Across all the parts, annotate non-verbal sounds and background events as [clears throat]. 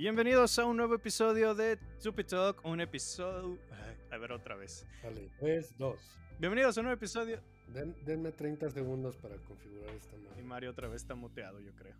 Bienvenidos a un nuevo episodio de Tupi Talk, un episodio... A ver, otra vez. Vale, tres, pues, dos. Bienvenidos a un nuevo episodio... denme 30 segundos para configurar esta madre. Y Mario otra vez está muteado, yo creo.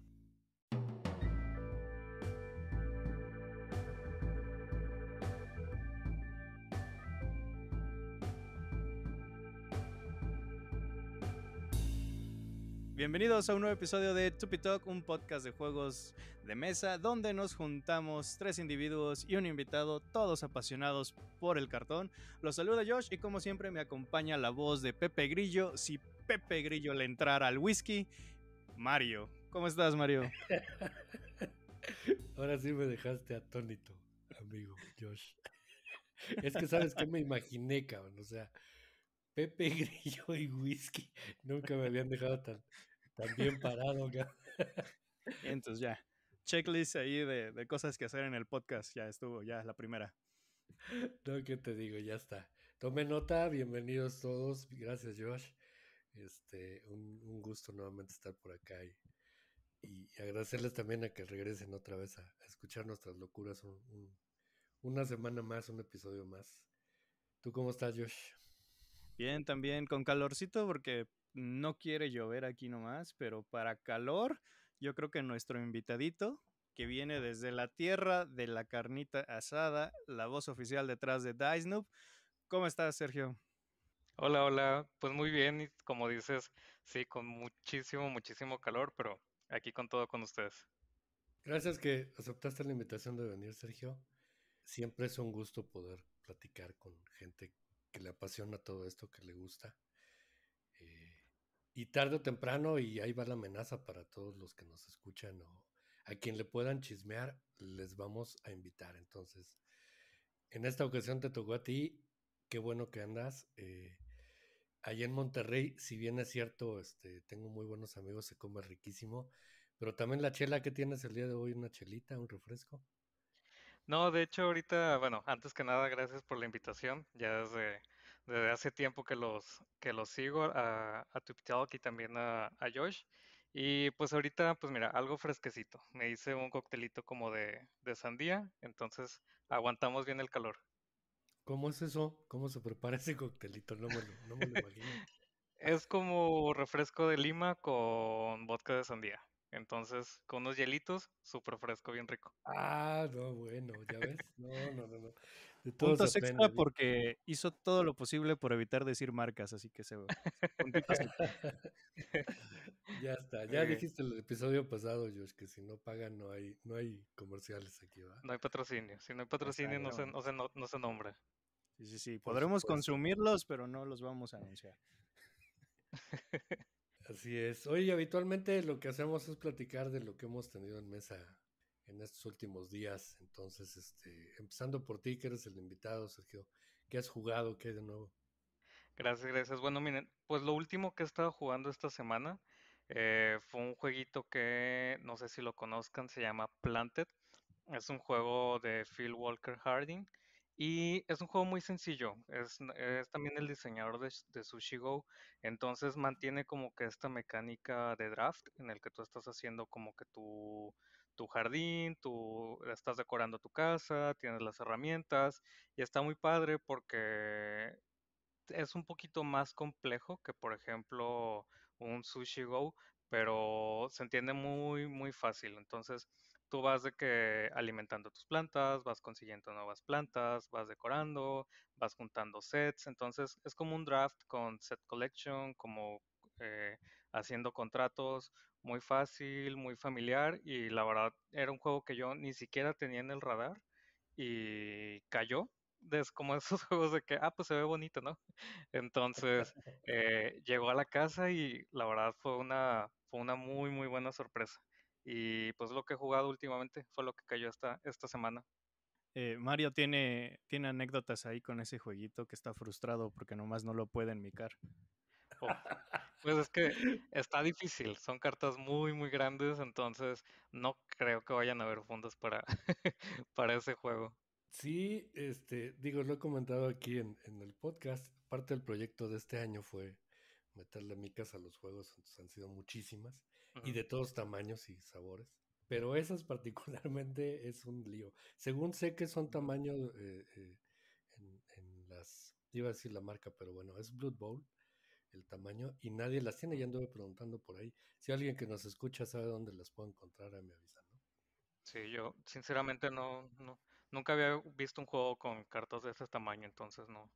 Bienvenidos a un nuevo episodio de Tupi Talk, un podcast de juegos de mesa donde nos juntamos tres individuos y un invitado, todos apasionados por el cartón. Los saluda Josh y como siempre me acompaña la voz de Pepe Grillo. Si Pepe Grillo le entrara al whisky, Mario. ¿Cómo estás, Mario? [laughs] Ahora sí me dejaste atónito, amigo Josh. Es que sabes que me imaginé, cabrón. O sea, Pepe Grillo y whisky nunca me habían dejado tan, también parado, [laughs] Entonces ya, checklist ahí de, de, cosas que hacer en el podcast, ya estuvo, ya es la primera. No, ¿qué te digo? Ya está. Tome nota, bienvenidos todos, gracias Josh. Este, un, gusto nuevamente estar por acá y, agradecerles también a que regresen otra vez a, escuchar nuestras locuras una semana más, un episodio más. ¿Tú cómo estás, Josh? Bien, también con calorcito porque no quiere llover aquí nomás, pero para calor, yo creo que nuestro invitadito, que viene desde la tierra de la carnita asada, la voz oficial detrás de Dice Noob. ¿Cómo estás, Sergio? Hola, hola. Pues muy bien, y como dices, sí, con muchísimo, muchísimo calor, pero aquí con todo con ustedes. Gracias que aceptaste la invitación de venir, Sergio. Siempre es un gusto poder platicar con gente que le apasiona todo esto, que le gusta. Y tarde o temprano, y ahí va la amenaza para todos los que nos escuchan o a quien le puedan chismear, les vamos a invitar. Entonces, en esta ocasión te tocó a ti, qué bueno que andas. Eh, Allí en Monterrey, si bien es cierto, este, tengo muy buenos amigos, se come riquísimo, pero también la chela que tienes el día de hoy, una chelita, un refresco. No, de hecho ahorita, bueno, antes que nada, gracias por la invitación. Ya desde desde hace tiempo que los, que los sigo, a, a y también a, Josh. Y pues ahorita, pues mira, algo fresquecito. Me hice un coctelito como de, de sandía, entonces aguantamos bien el calor. ¿Cómo es eso? ¿Cómo se prepara ese coctelito? No me lo, no me lo imagino. [laughs] es como refresco de lima con vodka de sandía. Entonces, con unos hielitos, súper fresco, bien rico. Ah, no, bueno, ya ves. no, no, no. De puntos extra porque hizo todo lo posible por evitar decir marcas, así que se, ve. [laughs] Ya está, ya dijiste eh. dijiste el episodio pasado, Josh, que si no pagan no hay, no hay comerciales aquí, ¿va? No hay patrocinio, si no hay ah, patrocinio no, se, no, se, no se nombra. Sí, sí, sí, podremos consumirlos, pero no los vamos a anunciar. [laughs] Así es. Oye, habitualmente lo que hacemos es platicar de lo que hemos tenido en mesa en estos últimos días. Entonces, este, empezando por ti, que eres el invitado, Sergio, ¿qué has jugado? ¿Qué de nuevo? Gracias, gracias. Bueno, miren, pues lo último que he estado jugando esta semana eh, fue un jueguito que no sé si lo conozcan, se llama Planted. Es un juego de Phil Walker Harding y es un juego muy sencillo. Es, es también el diseñador de, de Sushi Go. Entonces mantiene como que esta mecánica de draft en el que tú estás haciendo como que tu, tu jardín, tú estás decorando tu casa, tienes las herramientas y está muy padre porque es un poquito más complejo que, por ejemplo, un sushi go, pero se entiende muy, muy fácil. Entonces, tú vas de que alimentando tus plantas, vas consiguiendo nuevas plantas, vas decorando, vas juntando sets. Entonces, es como un draft con set collection, como eh, haciendo contratos muy fácil, muy familiar y la verdad era un juego que yo ni siquiera tenía en el radar y cayó. Es como [laughs] esos juegos de que, ah, pues se ve bonito, ¿no? [laughs] Entonces [laughs] eh, llegó a la casa y la verdad fue una, fue una muy, muy buena sorpresa. Y pues lo que he jugado últimamente fue lo que cayó esta, esta semana. Eh, Mario tiene, tiene anécdotas ahí con ese jueguito que está frustrado porque nomás no lo puede micar. Pues es que está difícil, son cartas muy, muy grandes, entonces no creo que vayan a haber fondos para, [laughs] para ese juego. Sí, este, digo, lo he comentado aquí en, el podcast, parte del proyecto de este año fue meterle micas a los juegos, han sido muchísimas y de todos tamaños y sabores. Pero esas [laughs] particularmente es un lío. Según sé que son tamaños eh, eh, en, las, iba a decir la marca, pero bueno, es Blood Bowl el tamaño y nadie las tiene. Ya anduve preguntando por ahí. Si alguien que nos escucha sabe dónde las puedo encontrar, me avisan, ¿no? Sí, yo sinceramente no, nunca había visto un juego con cartas de este tamaño, entonces no,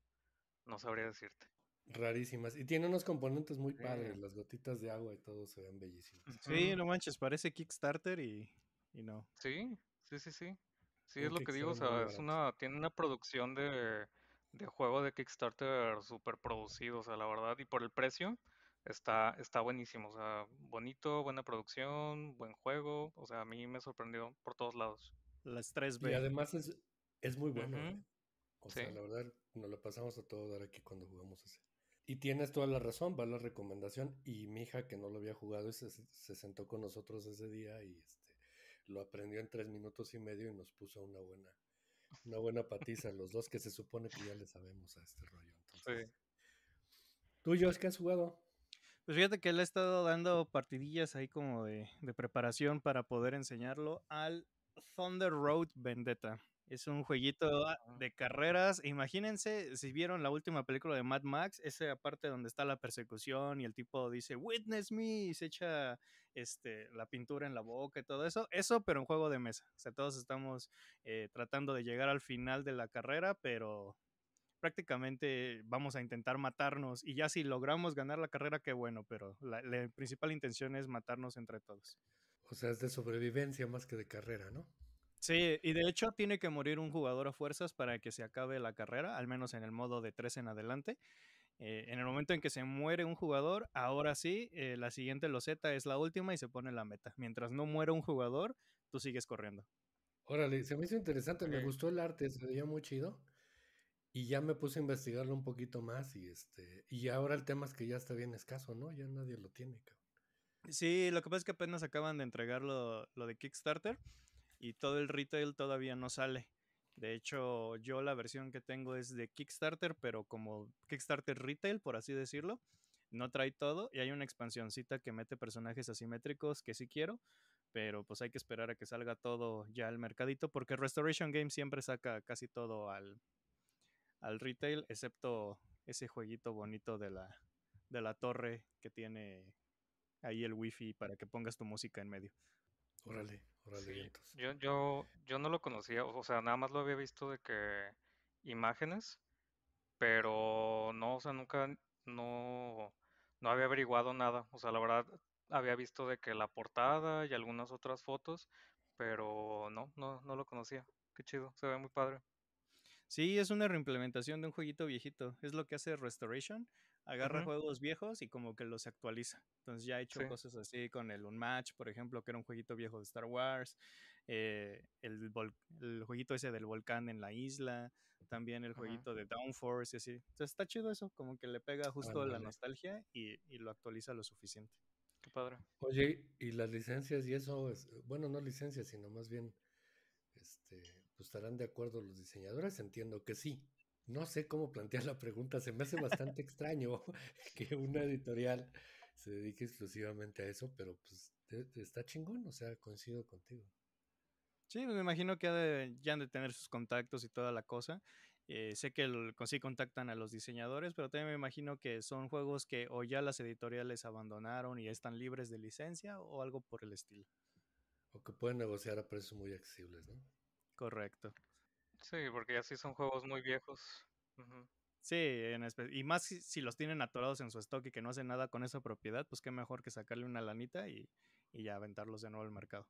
no sabría decirte. Rarísimas. Y tiene unos componentes muy padres, las gotitas de agua y todo se ven bellísimas. Sí, no manches, parece Kickstarter y, no. Sí, sí, sí, sí. Sí, es lo que digo, es una, tiene una producción de de juego de Kickstarter super producido, o sea, la verdad, y por el precio está, está buenísimo, o sea, bonito, buena producción, buen juego, o sea, a mí me sorprendió por todos lados. Las tres b Y además es, es muy bueno. ¿eh? O sea, la verdad, nos lo pasamos a todo dar aquí cuando jugamos ese. Y tienes toda la razón, va la recomendación. Y mi hija, que no lo había jugado, se, se sentó con nosotros ese día y este, lo aprendió en tres minutos y medio y nos puso una buena una buena patiza, los dos que se supone que ya le sabemos a este rollo. Entonces. Sí. ¿Tú, Josh, que has jugado? Pues fíjate que le ha estado dando partidillas ahí como de, de preparación para poder enseñarlo al Thunder Road Vendetta. Es un jueguito de carreras. Imagínense, si vieron la última película de Mad Max, esa parte donde está la persecución y el tipo dice, witness me, y se echa este, la pintura en la boca y todo eso. Eso, pero en juego de mesa. O sea, todos estamos eh, tratando de llegar al final de la carrera, pero prácticamente vamos a intentar matarnos. Y ya si logramos ganar la carrera, qué bueno, pero la, la principal intención es matarnos entre todos. O sea, es de sobrevivencia más que de carrera, ¿no? Sí, y de hecho tiene que morir un jugador a fuerzas para que se acabe la carrera, al menos en el modo de tres en adelante. Eh, en el momento en que se muere un jugador, ahora sí, eh, la siguiente loseta es la última y se pone la meta. Mientras no muera un jugador, tú sigues corriendo. Órale, se me hizo interesante, me gustó el arte, se veía muy chido. Y ya me puse a investigarlo un poquito más y este y ahora el tema es que ya está bien escaso, ¿no? Ya nadie lo tiene, cabrón. Sí, lo que pasa es que apenas acaban de entregar lo de Kickstarter y todo el retail todavía no sale. De hecho, yo la versión que tengo es de Kickstarter, pero como Kickstarter Retail, por así decirlo, no trae todo y hay una expansióncita que mete personajes asimétricos que sí quiero, pero pues hay que esperar a que salga todo ya al mercadito porque Restoration Games siempre saca casi todo al, al retail, excepto ese jueguito bonito de la, de la torre que tiene ahí el wifi para que pongas tu música en medio. Órale yo, yo, yo no lo conocía, o sea, nada más lo había visto de que imágenes, pero no, o sea, nunca, no, no había averiguado nada, o sea, la verdad, había visto de que la portada y algunas otras fotos, pero no, no, no lo conocía. Qué chido, se ve muy padre. Sí, es una reimplementación de un jueguito viejito. Es lo que hace Restoration, agarra juegos viejos y como que los actualiza. Entonces ya he hecho cosas así con el Unmatch, por ejemplo, que era un jueguito viejo de Star Wars, eh, el, el, jueguito ese del volcán en la isla, también el jueguito de Downforce y así. Entonces está chido eso, como que le pega justo la nostalgia y, y, lo actualiza lo suficiente. Qué padre. Oye, y las licencias y eso, es, bueno, no licencias, sino más bien, este, pues, estarán de acuerdo los diseñadores, entiendo que sí. No sé cómo plantear la pregunta, se me hace bastante extraño [laughs] que una editorial se dedique exclusivamente a eso, pero pues está chingón, o sea, coincido contigo. Sí, pues, me imagino que ya han de tener sus contactos y toda la cosa. Eh, sé que sí contactan a los diseñadores, pero también me imagino que son juegos que o ya las editoriales abandonaron y están libres de licencia o algo por el estilo. O que pueden negociar a precios muy accesibles, ¿no? Correcto. Sí, porque ya sí son juegos muy viejos. Sí, y más si, los tienen atorados en su stock y que no hacen nada con esa propiedad, pues qué mejor que sacarle una lanita y, ya aventarlos de nuevo al mercado.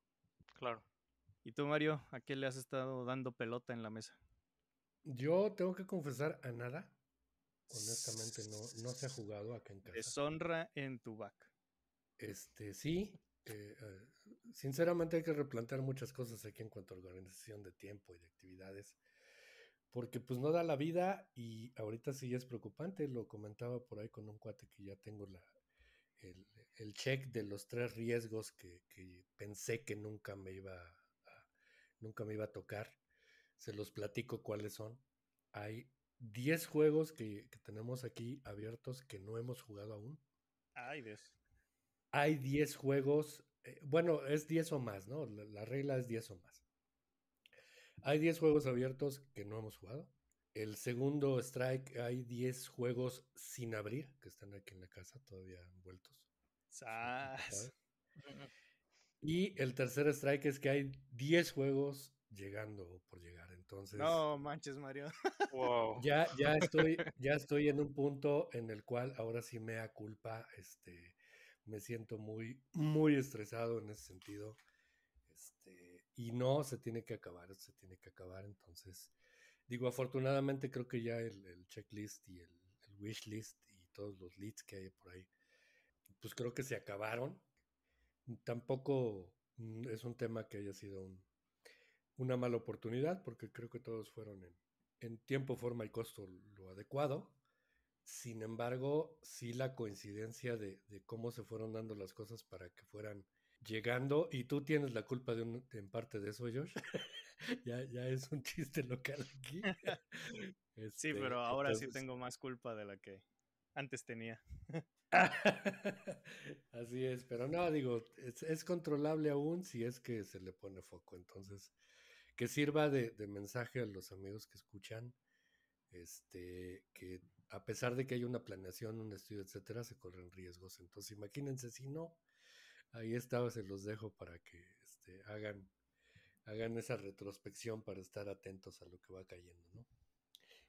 Claro. ¿Y tú, Mario, a qué le has estado dando pelota en la mesa? Yo tengo que confesar a nada. Honestamente, no, se ha jugado acá en casa. Deshonra en tu back. Este, sí, eh, sinceramente hay que replantear muchas cosas aquí en cuanto a organización de tiempo y de actividades, porque pues no da la vida y ahorita sí es preocupante, lo comentaba por ahí con un cuate que ya tengo la, el, check de los tres riesgos que, pensé que nunca me iba a, nunca me iba a tocar, se los platico cuáles son. Hay 10 juegos que, que tenemos aquí abiertos que no hemos jugado aún. Ay, Dios hay 10 juegos, eh, bueno, es 10 o más, ¿no? La, regla es 10 o más. Hay 10 juegos abiertos que no hemos jugado. El segundo strike, hay 10 juegos sin abrir, que están aquí en la casa todavía envueltos. ¡Sas! Y el tercer strike es que hay 10 juegos llegando o por llegar. Entonces. No manches, Mario. [laughs] Wow. Ya, ya, estoy, ya estoy en un punto en el cual ahora sí me da culpa este, me siento muy, muy estresado en ese sentido. Este, y no, se tiene que acabar, se tiene que acabar. Entonces, digo, afortunadamente creo que ya el, checklist y el, el wish list y todos los leads que hay por ahí, pues creo que se acabaron. Tampoco mm, es un tema que haya sido una mala oportunidad, porque creo que todos fueron en, en tiempo, forma y costo lo adecuado. Sin embargo, sí la coincidencia de, cómo se fueron dando las cosas para que fueran llegando, y tú tienes la culpa de un, en parte de eso, Josh. [laughs] ya, es un chiste local aquí. [laughs] sí, este, pero ahora sí tengo más culpa de la que antes tenía. [laughs] Así es, pero no, digo, es, controlable aún si es que se le pone foco. Entonces, que sirva de, de mensaje a los amigos que escuchan, este, que a pesar de que hay una planeación, un estudio, etcétera, se corren riesgos. Entonces, imagínense si no, ahí estaba, se los dejo para que este, hagan, hagan esa retrospección para estar atentos a lo que va cayendo, ¿no?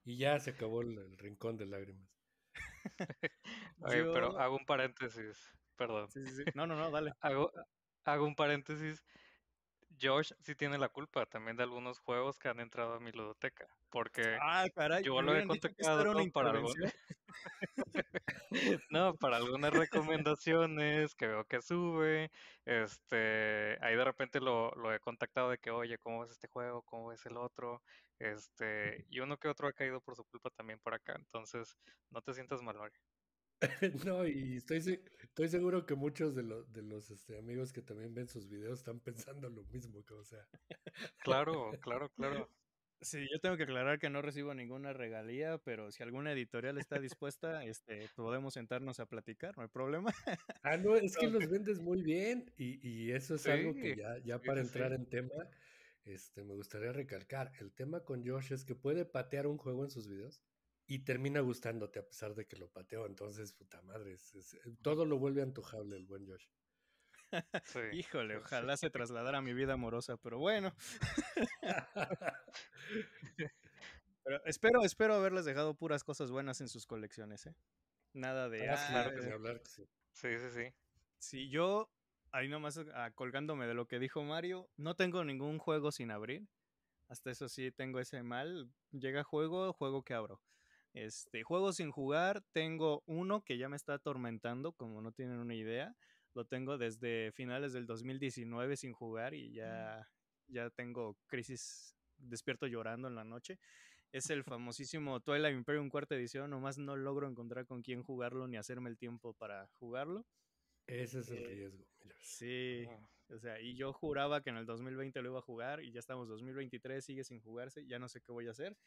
Y ya se acabó el, rincón de lágrimas. [laughs] pero hago un paréntesis, perdón. No, no, no, dale. [laughs] Hago, hago un paréntesis Josh sí tiene la culpa también de algunos juegos que han entrado a mi ludoteca, porque ah, yo lo he contactado para [laughs] no, para algunas recomendaciones que veo que sube, este, ahí de repente lo, he contactado de que, oye, ¿cómo es este juego? ¿Cómo es el otro? Este, y uno que otro ha caído por su culpa también por acá, entonces no te sientas mal, Mario. [laughs] No, y estoy, estoy seguro que muchos de, los de los este, amigos que también ven sus videos están pensando lo mismo, o sea. [laughs] Claro, claro, claro. Sí, yo tengo que aclarar que no recibo ninguna regalía, pero si alguna editorial está dispuesta, este, podemos sentarnos a platicar, no hay problema. [laughs] Ah, no, es que los vendes muy bien y, eso es algo que ya, ya para entrar en tema, este, me gustaría recalcar, el tema con Josh es que puede patear un juego en sus videos y termina gustándote a pesar de que lo pateo Entonces, puta madre, eh, mm. todo lo vuelve antojable el buen Josh. [laughs] Híjole, ojalá se trasladara a mi vida amorosa, pero bueno. [laughs] pero espero, espero haberles dejado puras cosas buenas en sus colecciones, ¿eh? Nada de... Ah, claro ah, sí, sí. sí, sí, sí. yo, ahí nomás ah, colgándome de lo que dijo Mario, no tengo ningún juego sin abrir. Hasta eso sí tengo ese mal. Llega juego, juego que abro. Este, juego sin jugar, tengo uno que ya me está atormentando, como no tienen una idea. Lo tengo desde finales del 2019 sin jugar y mm. ya, ya tengo crisis, despierto llorando en la noche. Es el famosísimo Twilight Imperium cuarta edición, nomás no logro encontrar con quién jugarlo ni hacerme el tiempo para jugarlo. Ese es el eh, riesgo. Sí, o sea, y yo juraba que en el 2020 lo iba a jugar y ya estamos 2023, sigue sin jugarse, ya no sé qué voy a hacer.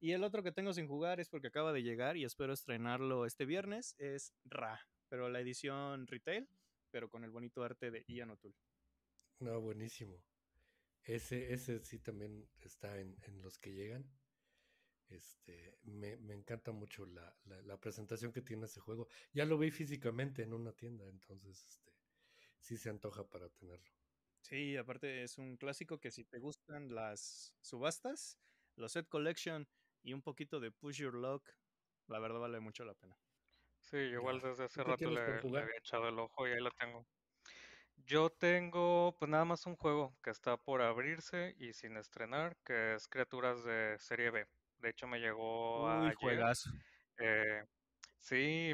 Y el otro que tengo sin jugar es porque acaba de llegar y espero estrenarlo este viernes, es Ra, pero la edición retail, pero con el bonito arte de Ian O'Toole. No, buenísimo. Ese, ese sí también está en, los que llegan. Este, me, encanta mucho la, presentación que tiene ese juego. Ya lo vi físicamente en una tienda, entonces este, sí se antoja para tenerlo. Sí, aparte es un clásico que si te gustan las subastas, los set collection y un poquito de Push Your Luck, la verdad vale mucho la pena. Sí, igual desde hace rato le, había echado el ojo y ahí lo tengo. Yo tengo pues nada más un juego que está por abrirse y sin estrenar, que es Criaturas de Serie B. De hecho me llegó Uy, a... Eh, sí,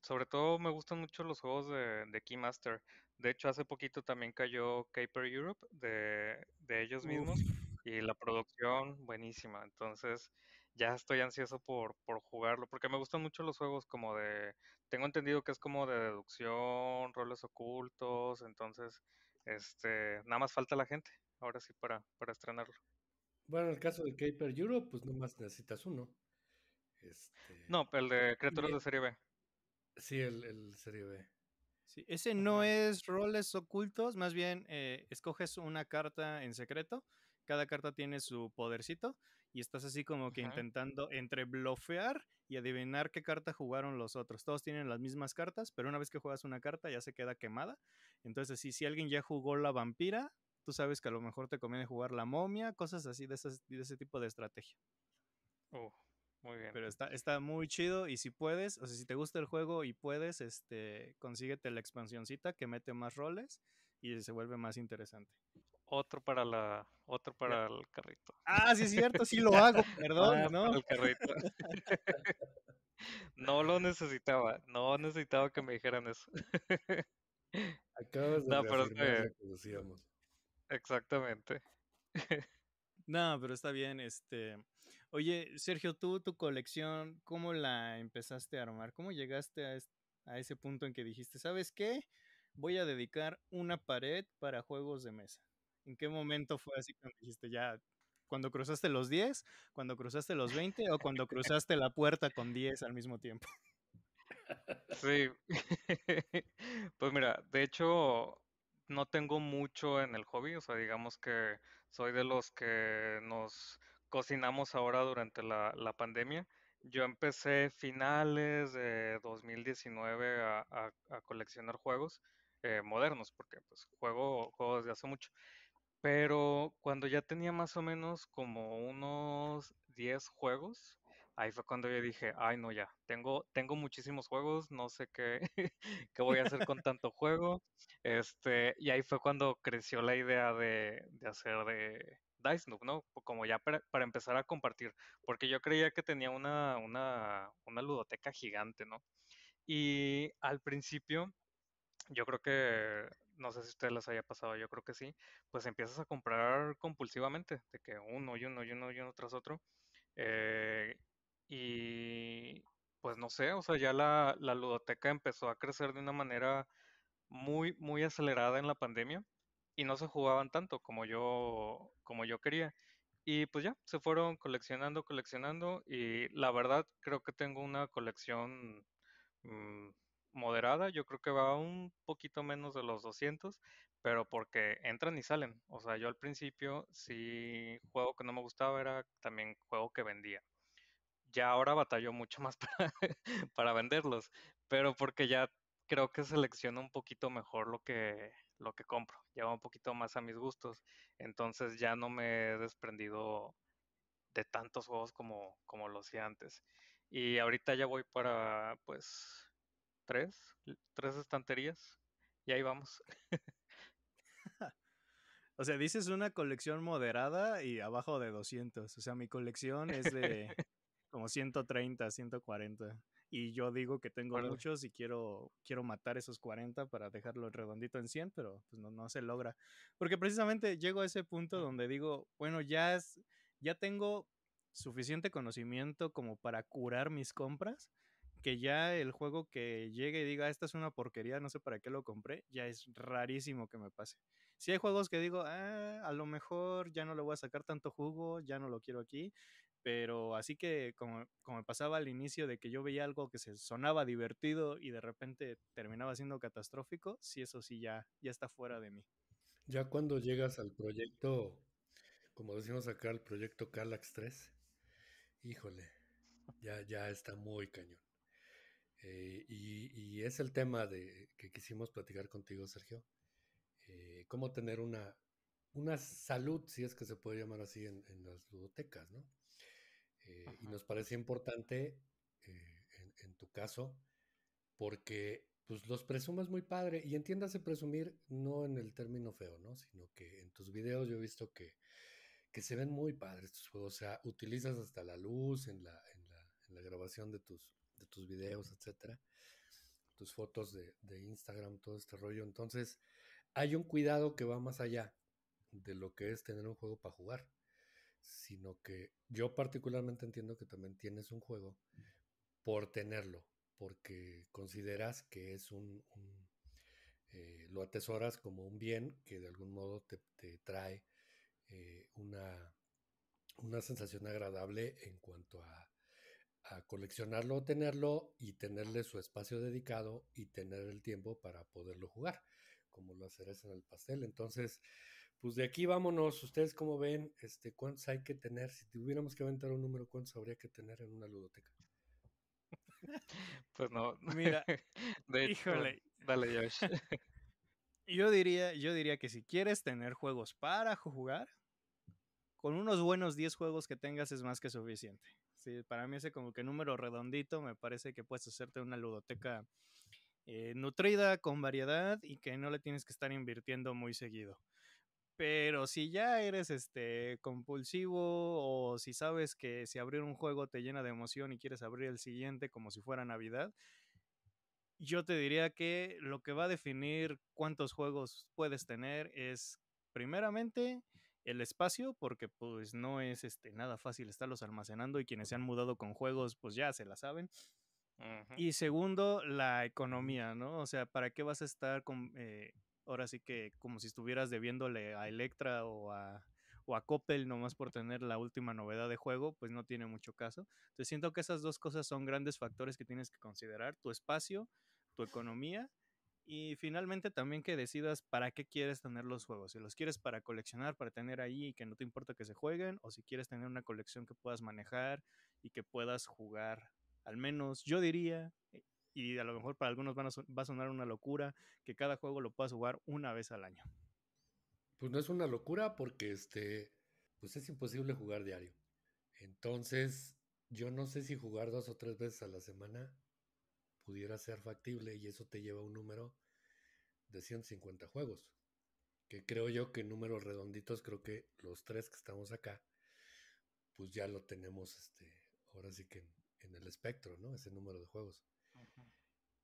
sobre todo me gustan mucho los juegos de, de, Keymaster. De hecho hace poquito también cayó Caper Europe de, de ellos mismos y la producción buenísima. Entonces ya estoy ansioso por, por, jugarlo, porque me gustan mucho los juegos como de, tengo entendido que es como de deducción, roles ocultos, entonces, este, nada más falta la gente, ahora sí, para, para estrenarlo. Bueno, en el caso de Caper Euro, pues más necesitas uno. Este, no, el de criaturas de serie B. Sí, el, el serie B. Sí, ese no es roles ocultos, más bien eh, escoges una carta en secreto, cada carta tiene su podercito y estás así como que intentando entre blofear y adivinar qué carta jugaron los otros. Todos tienen las mismas cartas, pero una vez que juegas una carta ya se queda quemada. Entonces, si, si alguien ya jugó la vampira, tú sabes que a lo mejor te conviene jugar la momia, cosas así de, de ese tipo de estrategia. Oh, muy bien. Pero está, muy chido y si puedes, o sea, si te gusta el juego y puedes, este, consíguete la expansioncita que mete más roles y se vuelve más interesante otro para la otro para el carrito. Ah, sí es cierto, sí lo [laughs] hago, perdón, ah, ¿no? [laughs] no lo necesitaba, no necesitaba que me dijeran eso. [laughs] Acabas de decir Exactamente. No, pero está bien, este. Oye, Sergio, tú tu colección, ¿cómo la empezaste a armar? ¿Cómo llegaste a, a ese punto en que dijiste, ¿sabes qué? Voy a dedicar una pared para juegos de mesa. ¿En qué momento fue así cuando dijiste ya? ¿Cuando cruzaste los 10? ¿Cuando cruzaste los 20? ¿O cuando cruzaste la puerta con 10 al mismo tiempo? Sí. [laughs] Pues mira, de hecho, no tengo mucho en el hobby. O sea, digamos que soy de los que nos cocinamos ahora durante la, pandemia. Yo empecé finales de 2019 a, coleccionar juegos eh, modernos, porque pues juego juegos de hace mucho. Pero cuando ya tenía más o menos como unos 10 juegos, ahí fue cuando yo dije, ay no, ya, tengo, tengo muchísimos juegos, no sé qué, [laughs] voy a hacer con tanto juego. Este, y ahí fue cuando creció la idea de, hacer de Dice Noob, ¿no? Como ya para, para, empezar a compartir, porque yo creía que tenía una, una, una ludoteca gigante, ¿no? Y al principio, yo creo que no sé si usted ustedes haya pasado, yo creo que sí, pues empiezas a comprar compulsivamente, de que uno y uno y uno y uno tras otro. Eh, y pues no sé, o sea, ya la, la ludoteca empezó a crecer de una manera muy, muy acelerada en la pandemia y no se jugaban tanto como yo, como yo quería. Y pues ya, se fueron coleccionando, coleccionando y la verdad creo que tengo una colección... Mm, moderada, yo creo que va un poquito menos de los 200, pero porque entran y salen. O sea, yo al principio, si juego que no me gustaba era también juego que vendía. Ya ahora batallo mucho [laughs] más para, para venderlos, pero porque ya creo que selecciono un poquito mejor lo que, lo que compro, lleva un poquito más a mis gustos, entonces ya no me he desprendido de tantos juegos como, como lo hacía antes. Y ahorita ya voy para, pues, tres, tres estanterías y ahí vamos. [laughs] o sea, dices una colección moderada y abajo de 200. O sea, mi colección es de [laughs] como 130, 140. Y yo digo que tengo muchos y quiero, quiero matar esos 40 para dejarlo redondito en 100, pero pues, no, no se logra. Porque precisamente llego a ese punto donde digo, bueno, ya, es, ya tengo suficiente conocimiento como para curar mis compras que ya el juego que llegue y diga, esta es una porquería, no sé para qué lo compré, ya es rarísimo que me pase. Si hay juegos que digo, ah, a lo mejor ya no le voy a sacar tanto jugo, ya no lo quiero aquí, pero así que como, me pasaba al inicio de que yo veía algo que se sonaba divertido y de repente terminaba siendo catastrófico, sí, eso sí, ya, ya está fuera de mí. Ya cuando llegas al proyecto, como decimos acá, el proyecto Calax 3, híjole, ya, ya está muy cañón. Eh, y, es el tema de, que quisimos platicar contigo, Sergio. Eh, cómo tener una, una salud, si es que se puede llamar así, en, las ludotecas, ¿no? Eh, y nos parece importante en, tu caso, porque pues, los presumas muy padre. Y entiéndase presumir no en el término feo, ¿no? Sino que en tus videos yo he visto que, se ven muy padres tus juegos. O sea, utilizas hasta la luz en la grabación de tus de tus videos, etcétera, tus fotos de, Instagram, todo este rollo. Entonces, hay un cuidado que va más allá de lo que es tener un juego para jugar, sino que yo particularmente entiendo que también tienes un juego por tenerlo, porque consideras que es un, eh, lo atesoras como un bien que de algún modo te, trae eh, una, una sensación agradable en cuanto a a coleccionarlo o tenerlo y tenerle su espacio dedicado y tener el tiempo para poderlo jugar, como lo hacerás en el pastel. Entonces, pues de aquí vámonos. Ustedes como ven, este, ¿cuántos hay que tener? Si tuviéramos que aventar un número, ¿cuántos habría que tener en una ludoteca? Pues no, mira, [laughs] híjole, dale Josh. [laughs] Yo diría, yo diría que si quieres tener juegos para jugar, con unos buenos 10 juegos que tengas es más que suficiente para mí ese como que número redondito me parece que puedes hacerte una ludoteca eh, nutrida, con variedad y que no le tienes que estar invirtiendo muy seguido. Pero si ya eres este compulsivo o si sabes que si abrir un juego te llena de emoción y quieres abrir el siguiente como si fuera Navidad, yo te diría que lo que va a definir cuántos juegos puedes tener es primeramente el espacio porque pues no es este, nada fácil estarlos almacenando y quienes se han mudado con juegos pues ya se la saben. Y segundo, la economía, ¿no? O sea, ¿para qué vas a estar con, eh, ahora sí que como si estuvieras debiéndole a Electra o a, o a Coppel nomás por tener la última novedad de juego? Pues no tiene mucho caso. Entonces siento que esas dos cosas son grandes factores que tienes que considerar, tu espacio, tu economía y finalmente también que decidas para qué quieres tener los juegos. Si los quieres para coleccionar, para tener ahí y que no te importa que se jueguen, o si quieres tener una colección que puedas manejar y que puedas jugar. Al menos yo diría, eh, y a lo mejor para algunos van va a sonar una locura, que cada juego lo puedas jugar una vez al año. Pues no es una locura porque este, pues es imposible jugar diario. Entonces, yo no sé si jugar dos o tres veces a la semana pudiera ser factible y eso te lleva a un número de 150 juegos. Que creo yo que números redonditos, creo que los tres que estamos acá, pues ya lo tenemos este, ahora sí que en, el espectro, ¿no? Ese número de juegos.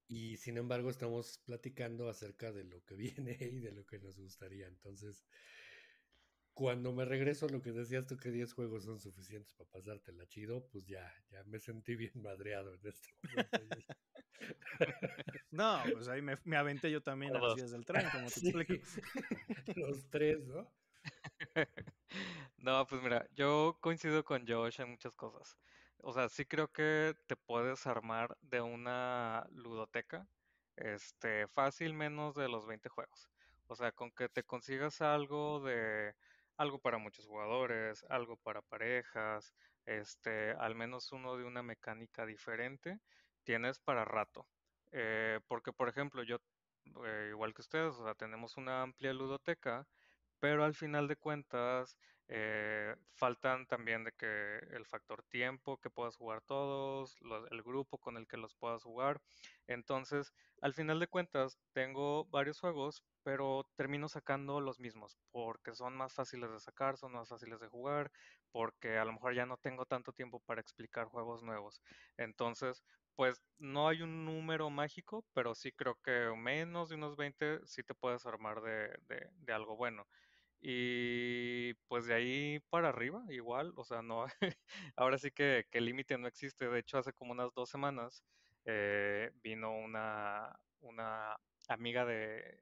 Y sin embargo, estamos platicando acerca de lo que [laughs] viene y de lo que nos gustaría. Entonces, cuando me regreso a lo que decías tú que 10 juegos son suficientes para pasártela chido, pues ya, ya me sentí bien madreado en este momento. [laughs] no, pues ahí me, aventé yo [laughs] también a las vías del tren, como te [laughs] Los tres, ¿no? No, pues mira, yo coincido con Josh en muchas cosas. O sea, sí creo que te puedes armar de una ludoteca, este, fácil menos de los 20 juegos. O sea, con que te consigas algo de algo para muchos jugadores, algo para parejas, este, al menos uno de una mecánica diferente, tienes para rato. Eh, porque, por ejemplo, yo, eh, igual que ustedes, o sea, tenemos una amplia ludoteca, pero al final de cuentas, eh, faltan también de que el factor tiempo que puedas jugar todos, el grupo con el que los puedas jugar. Entonces, al final de cuentas, tengo varios juegos, pero termino sacando los mismos porque son más fáciles de sacar, son más fáciles de jugar, porque a lo mejor ya no tengo tanto tiempo para explicar juegos nuevos. Entonces, pues no hay un número mágico, pero sí creo que menos de unos 20 sí te puedes armar de algo bueno. Y pues de ahí para arriba, igual, o sea, no, [laughs] ahora sí que, el límite no existe. De hecho, hace como unas dos semanas eh, vino una, una amiga de,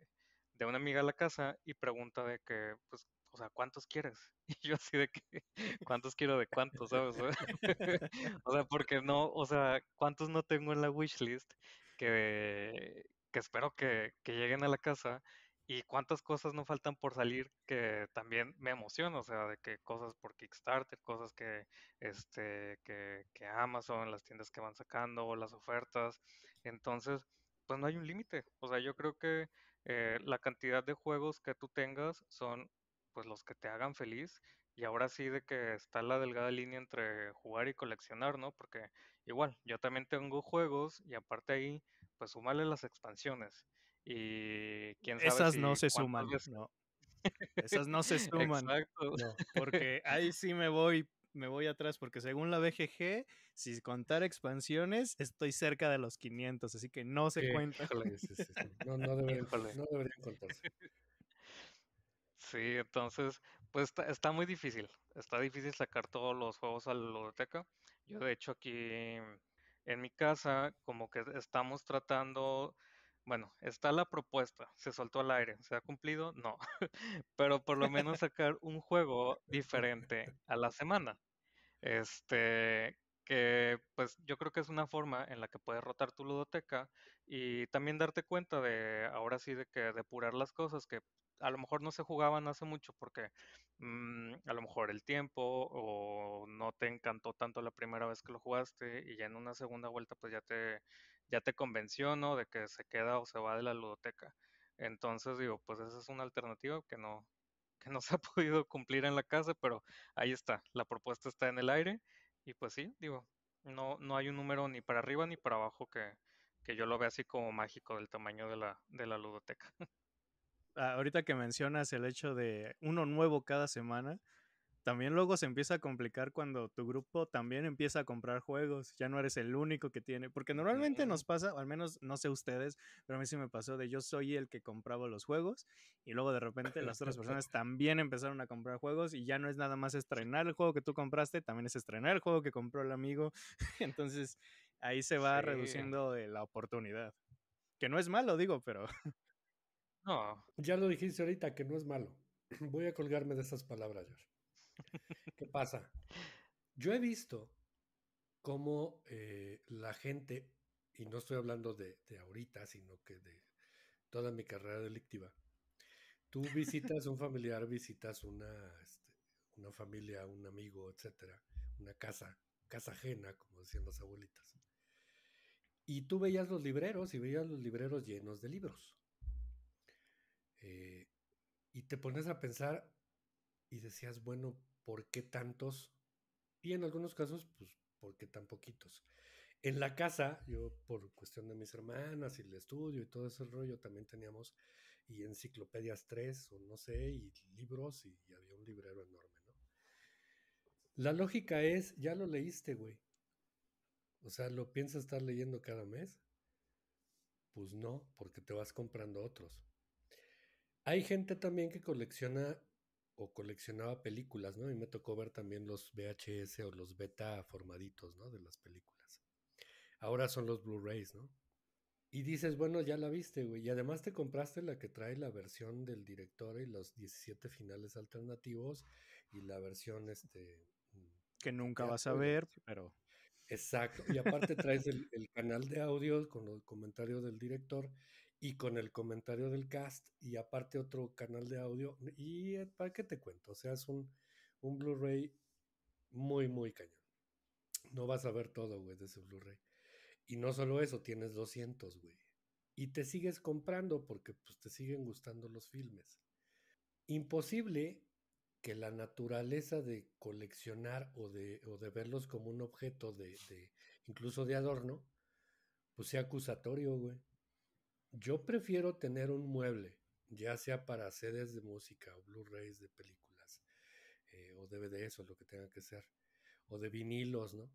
una amiga a la casa y pregunta de que, pues, o sea, ¿cuántos quieres? [laughs] Y yo así de que, ¿cuántos quiero de cuántos, sabes? [laughs] o sea, porque no, o sea, ¿cuántos no tengo en la wishlist que, que espero que, que lleguen a la casa? y cuántas cosas no faltan por salir que también me emocionan, o sea, de que cosas por Kickstarter, cosas que, este, que, que Amazon, las tiendas que van sacando, las ofertas. Entonces, pues no hay un límite. O sea, yo creo que eh, la cantidad de juegos que tú tengas son pues los que te hagan feliz y ahora sí de que está la delgada línea entre jugar y coleccionar, ¿no? Porque igual, yo también tengo juegos y aparte ahí, pues sumarle las expansiones. Y quién Esas no se suman, no. [laughs] Esas no se suman. Exacto. [laughs] porque ahí sí me voy, me voy atrás, porque según la BGG, si contar expansiones, estoy cerca de los 500, así que no se cuenta. no, [laughs] no, deberían contarse. Sí, entonces, pues está, muy difícil. Está difícil sacar todos los juegos a la biblioteca. Yo, de hecho, aquí en mi casa, como que estamos tratando bueno, está la propuesta, se soltó al aire, ¿se ha cumplido? No, [laughs] pero por lo menos sacar un juego diferente a la semana. Este, que pues yo creo que es una forma en la que puedes rotar tu ludoteca y también darte cuenta de, ahora sí, de que depurar las cosas que a lo mejor no se jugaban hace mucho porque mm, a lo mejor el tiempo o no te encantó tanto la primera vez que lo jugaste y ya en una segunda vuelta pues ya te ya te convenció, ¿no? De que se queda o se va de la ludoteca. Entonces digo, pues esa es una alternativa que no, que no se ha [laughs] podido cumplir en la casa, pero ahí está, la propuesta está en el aire y pues sí, digo, no, no hay un número ni para arriba ni para abajo que, que yo lo vea así como mágico del tamaño de la, de la ludoteca. [laughs] ahorita que mencionas el hecho de uno nuevo cada semana, también luego se empieza a complicar cuando tu grupo también empieza a comprar juegos, ya no eres el único que tiene, porque normalmente nos pasa, al menos no sé ustedes, pero a mí sí me pasó de yo soy el que compraba los juegos y luego de repente las otras [laughs] personas también empezaron a comprar juegos y ya no es nada más estrenar el juego que tú compraste, también es estrenar el juego que compró el amigo, [laughs] entonces ahí se va reduciendo la oportunidad, que no es malo, digo, pero... [laughs] No. Ya lo dijiste ahorita, que no es malo. [clears throat] Voy a colgarme de esas palabras, George. [laughs] ¿Qué pasa? Yo he visto cómo eh, la gente, y no estoy hablando de, ahorita, sino que de toda mi carrera delictiva, tú visitas un familiar, visitas una, este, una familia, un amigo, etcétera, una casa, casa ajena, como decían las abuelitas. Y tú veías los libreros y veías los libreros llenos de libros. Eh, y te pones a pensar y decías, bueno, ¿por qué tantos? Y en algunos casos, pues, ¿por qué tan poquitos? En la casa, yo por cuestión de mis hermanas y el estudio y todo ese rollo, también teníamos y enciclopedias tres o no sé, y libros y, y había un librero enorme, ¿no? La lógica es, ya lo leíste, güey. O sea, ¿lo piensas estar leyendo cada mes? Pues no, porque te vas comprando otros. Hay gente también que colecciona o coleccionaba películas, ¿no? Y me tocó ver también los VHS o los beta formaditos, ¿no? De las películas. Ahora son los Blu-rays, ¿no? Y dices, bueno, ya la viste, güey. Y además te compraste la que trae la versión del director y los 17 finales alternativos y la versión, este... Que nunca vas a ver, pero... Exacto. Y aparte traes el, el, canal de audio con los comentarios del director y con el comentario del cast y aparte otro canal de audio. Y eh, para qué te cuento, o sea, es un, Blu-ray muy, muy cañón. No vas a ver todo, güey, de ese Blu-ray. Y no solo eso, tienes 200, güey. Y te sigues comprando porque pues, te siguen gustando los filmes. Imposible que la naturaleza de coleccionar o de, de verlos como un objeto de incluso de adorno, pues sea acusatorio, güey. Yo prefiero tener un mueble, ya sea para sedes de música o Blu-rays de películas, eh, o DVDs o lo que tenga que ser, o de vinilos, ¿no?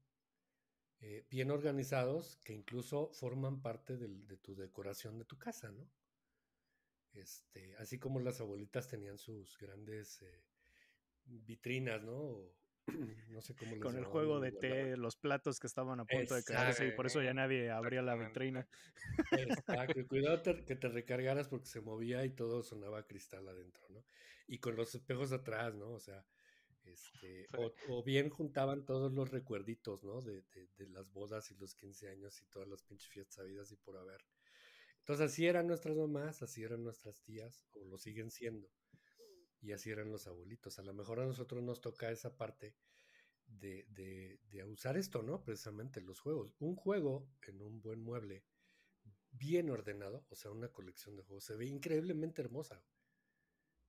Eh, bien organizados que incluso forman parte de tu decoración de tu casa, ¿no? Este, así como las abuelitas tenían sus grandes eh, vitrinas, ¿no? [clears throat] no sé cómo Con el juego de té, los platos que estaban a punto de caerse y por eso ya nadie abría la vitrina. [laughs] Exacto, [laughs] cuidado que te recargaras porque se movía y todo sonaba cristal adentro, ¿no? Y con los espejos atrás, ¿no? O sea, este, o, bien juntaban todos los recuerditos, ¿no? De, las bodas y los 15 años y todas las pinches fiestas habidas y por haber. Entonces así eran nuestras mamás, así eran nuestras tías, o lo siguen siendo y así eran los abuelitos. A lo mejor a nosotros nos toca esa parte de, de, de usar esto, ¿no? Precisamente los juegos. Un juego en un buen mueble, bien ordenado, o sea, una colección de juegos, se ve increíblemente hermosa.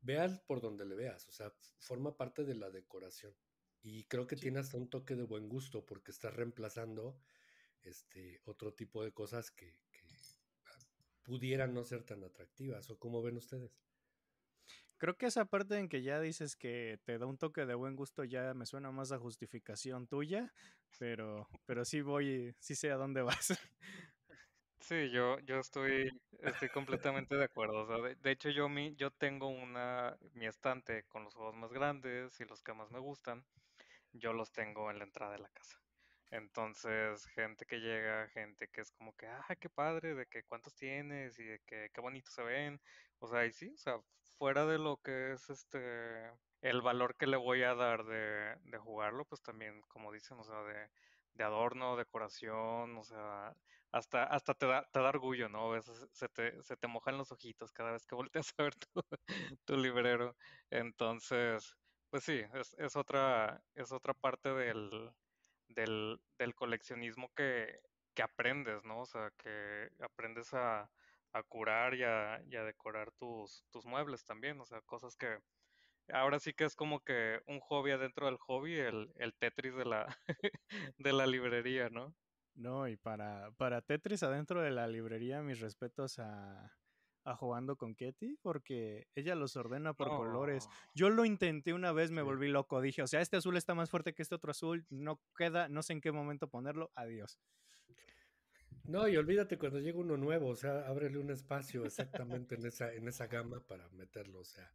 Veas por donde le veas, o sea, forma parte de la decoración. Y creo que tiene hasta un toque de buen gusto porque está reemplazando este, otro tipo de cosas que, que ah, pudieran no ser tan atractivas. ¿O cómo ven ustedes? Creo que esa parte en que ya dices que te da un toque de buen gusto ya me suena más a justificación tuya, pero, pero sí voy, sí sé a dónde vas. Sí, yo, yo estoy, estoy completamente de acuerdo. O sea, de, hecho, yo, mi, yo tengo una, mi estante con los juegos más grandes y los que más me gustan, yo los tengo en la entrada de la casa. Entonces, gente que llega, gente que es como que, ah, qué padre, de que cuántos tienes y de que qué bonito se ven. O sea, y sí, o sea, fuera de lo que es este el valor que le voy a dar de, jugarlo, pues también, como dicen, o sea, de, adorno, decoración, o sea, hasta, hasta te, da, te da orgullo, ¿no? A se te, mojan los ojitos cada vez que volteas a ver tu, [laughs] librero. Entonces, pues sí, es, otra, es otra parte del, del, coleccionismo que, que aprendes, ¿no? O sea, que aprendes a, a curar y a, decorar tus, muebles también, o sea, cosas que ahora sí que es como que un hobby adentro del hobby, el, Tetris de la, [laughs] de la librería, ¿no? No, y para, para Tetris adentro de la librería, mis respetos a, jugando con Ketty porque ella los ordena por colores. Yo lo intenté una vez, me volví loco, dije, o sea, este azul está más fuerte que este otro azul, no queda, no sé en qué momento ponerlo, adiós. No, y olvídate cuando llega uno nuevo, o sea, ábrele un espacio exactamente en esa, en esa gama para meterlo, o sea.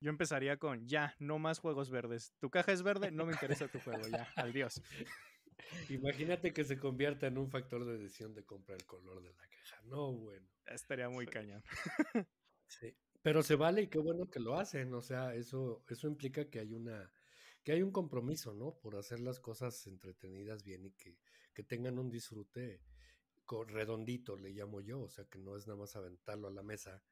Yo empezaría con ya, no más juegos verdes. Tu caja es verde, no me interesa tu juego, ya, adiós. [laughs] Imagínate que se convierta en un factor de decisión de compra el color de la caja. No, bueno. Estaría muy cañón. Sí. Pero se vale y qué bueno que lo hacen. O sea, eso, eso implica que hay una, que hay un compromiso, ¿no? Por hacer las cosas entretenidas bien y que, que tengan un disfrute redondito, le llamo yo, o sea, que no es nada más aventarlo a la mesa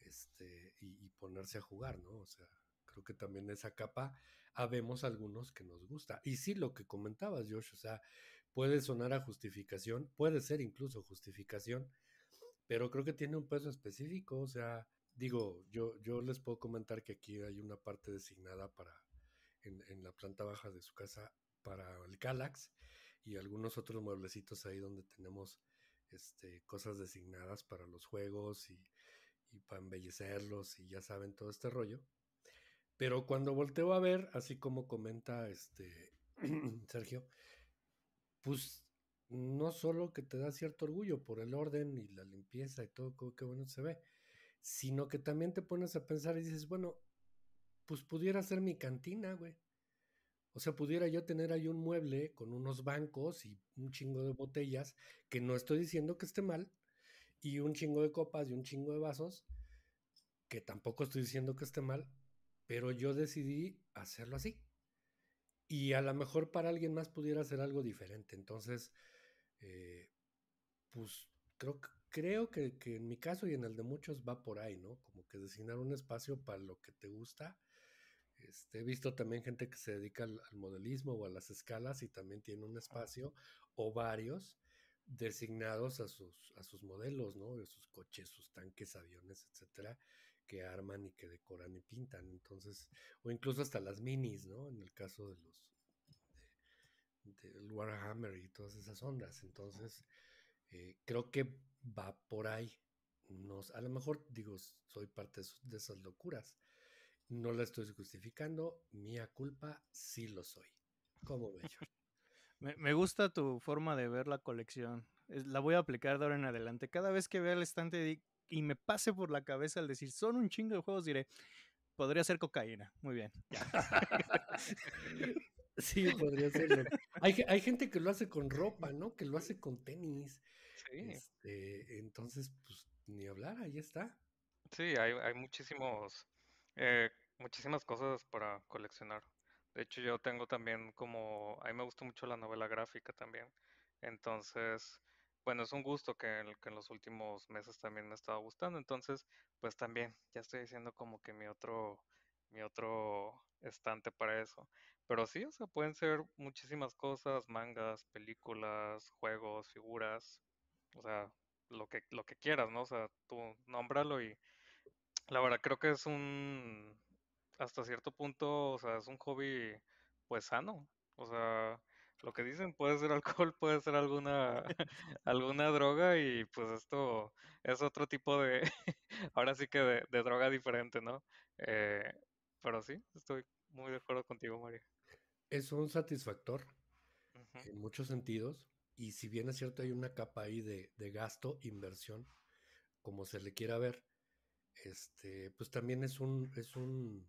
este, y, ponerse a jugar, ¿no? O sea, creo que también esa capa habemos algunos que nos gusta. Y sí, lo que comentabas, Josh, o sea, puede sonar a justificación, puede ser incluso justificación, pero creo que tiene un peso específico, o sea, digo, yo, yo les puedo comentar que aquí hay una parte designada para, en, en la planta baja de su casa, para el Calax, y algunos otros mueblecitos ahí donde tenemos este, cosas designadas para los juegos y, y para embellecerlos y ya saben todo este rollo. Pero cuando volteo a ver, así como comenta este [clears throat] Sergio, pues no solo que te da cierto orgullo por el orden y la limpieza y todo, qué bueno se ve, sino que también te pones a pensar y dices, bueno, pues pudiera ser mi cantina, güey. O sea, pudiera yo tener ahí un mueble con unos bancos y un chingo de botellas, que no estoy diciendo que esté mal, y un chingo de copas y un chingo de vasos, que tampoco estoy diciendo que esté mal, pero yo decidí hacerlo así. Y a lo mejor para alguien más pudiera hacer algo diferente. Entonces, eh, pues creo, que, que en mi caso y en el de muchos va por ahí, ¿no? Como que designar un espacio para lo que te gusta este, he visto también gente que se dedica al, modelismo o a las escalas y también tiene un ah. espacio o varios designados a sus, a sus modelos, ¿no? A sus coches, sus tanques, aviones, etcétera, que arman y que decoran y pintan. Entonces, o incluso hasta las minis, ¿no? En el caso de los de, del Warhammer y todas esas ondas. Entonces, eh, creo que va por ahí. a lo mejor digo, soy parte de esas locuras, no la estoy justificando, mía culpa, sí lo soy. ¿Cómo ve yo? [laughs] me, gusta tu forma de ver la colección. la voy a aplicar de ahora en adelante. Cada vez que vea el estante y me pase por la cabeza al decir son un chingo de juegos, diré, podría ser cocaína. Muy bien. [laughs] Sí, podría serlo. Hay, hay, gente que lo hace con ropa, ¿no? Que lo hace con tenis. Sí. Este, entonces, pues ni hablar, ahí está. Sí, hay, hay muchísimos eh, muchísimas cosas para coleccionar. De hecho, yo tengo también como, a mí me gusta mucho la novela gráfica también. Entonces, bueno, es un gusto que en, los últimos meses también me estado gustando. Entonces, pues también, ya estoy diciendo como que mi otro, mi otro estante para eso. Pero sí, o sea, pueden ser muchísimas cosas, mangas, películas, juegos, figuras, o sea, lo que, lo que quieras, ¿no? O sea, tú nómbralo y la verdad creo que es un, hasta cierto punto, o sea, es un hobby pues sano. O sea, lo que dicen puede ser [laughs] alcohol, puede ser alguna, [laughs] alguna droga y pues esto es otro tipo de, [laughs] ahora sí que de, droga diferente, ¿no? Eh, pero sí, estoy muy de acuerdo contigo, María. Es un satisfactor en muchos sentidos y si bien es cierto hay una capa ahí de, de gasto, inversión, como se le quiera ver, este, pues también es un, es un,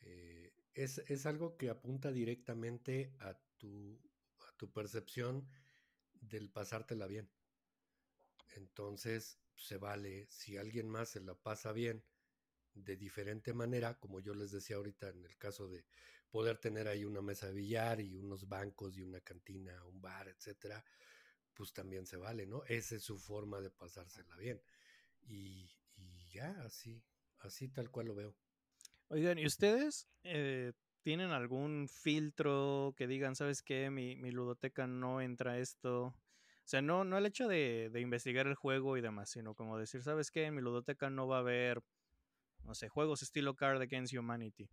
eh, es, algo que apunta directamente a tu, a tu percepción del pasártela bien. Entonces, se vale, si alguien más se la pasa bien de diferente manera, como yo les decía ahorita en el caso de poder tener ahí una mesa de billar y unos bancos y una cantina, un bar, etcétera, pues también se vale, ¿no? Esa es su forma de pasársela bien. Y, ya, así, así tal cual lo veo. Oigan, ¿y ustedes eh, tienen algún filtro que digan, sabes qué, mi, ludoteca no entra esto? O sea, no, no el hecho de, investigar el juego y demás, sino como decir, ¿sabes qué? En mi ludoteca no va a haber, no sé, juegos estilo Card Against Humanity.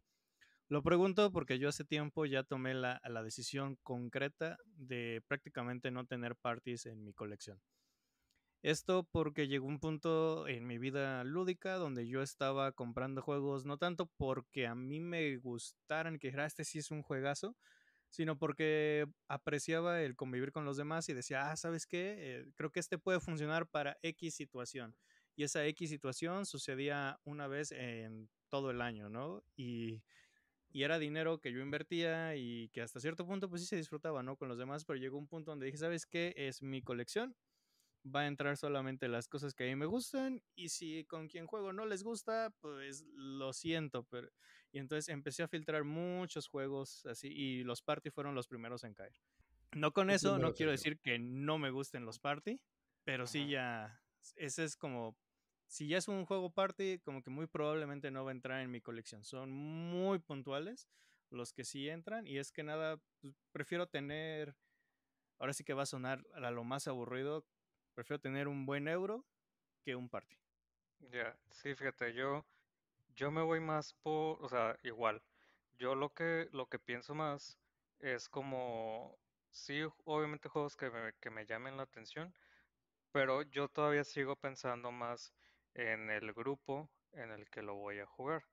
Lo pregunto porque yo hace tiempo ya tomé la, la, decisión concreta de prácticamente no tener parties en mi colección. Esto porque llegó un punto en mi vida lúdica donde yo estaba comprando juegos no tanto porque a mí me gustaran, que ah, este sí es un juegazo, sino porque apreciaba el convivir con los demás y decía, ah, ¿sabes qué? Eh, creo que este puede funcionar para X situación. Y esa X situación sucedía una vez en todo el año, ¿no? Y, y era dinero que yo invertía y que hasta cierto punto pues sí se disfrutaba, ¿no? Con los demás, pero llegó un punto donde dije, ¿sabes qué? Es mi colección va a entrar solamente las cosas que a mí me gustan y si con quien juego no les gusta, pues lo siento. Pero... Y entonces empecé a filtrar muchos juegos así y los party fueron los primeros en caer. No con eso, no quiero decir que no me gusten los party, pero sí ya, ese es como, si ya es un juego party, como que muy probablemente no va a entrar en mi colección. Son muy puntuales los que sí entran y es que nada, pues, prefiero tener, ahora sí que va a sonar a lo más aburrido, prefiero tener un buen euro que un party. Ya, sí, fíjate, yo, yo me voy más por, o sea, igual. Yo lo que, lo que pienso más es como, sí, obviamente juegos que me, que me llamen la atención, pero yo todavía sigo pensando más en el grupo en el que lo voy a jugar.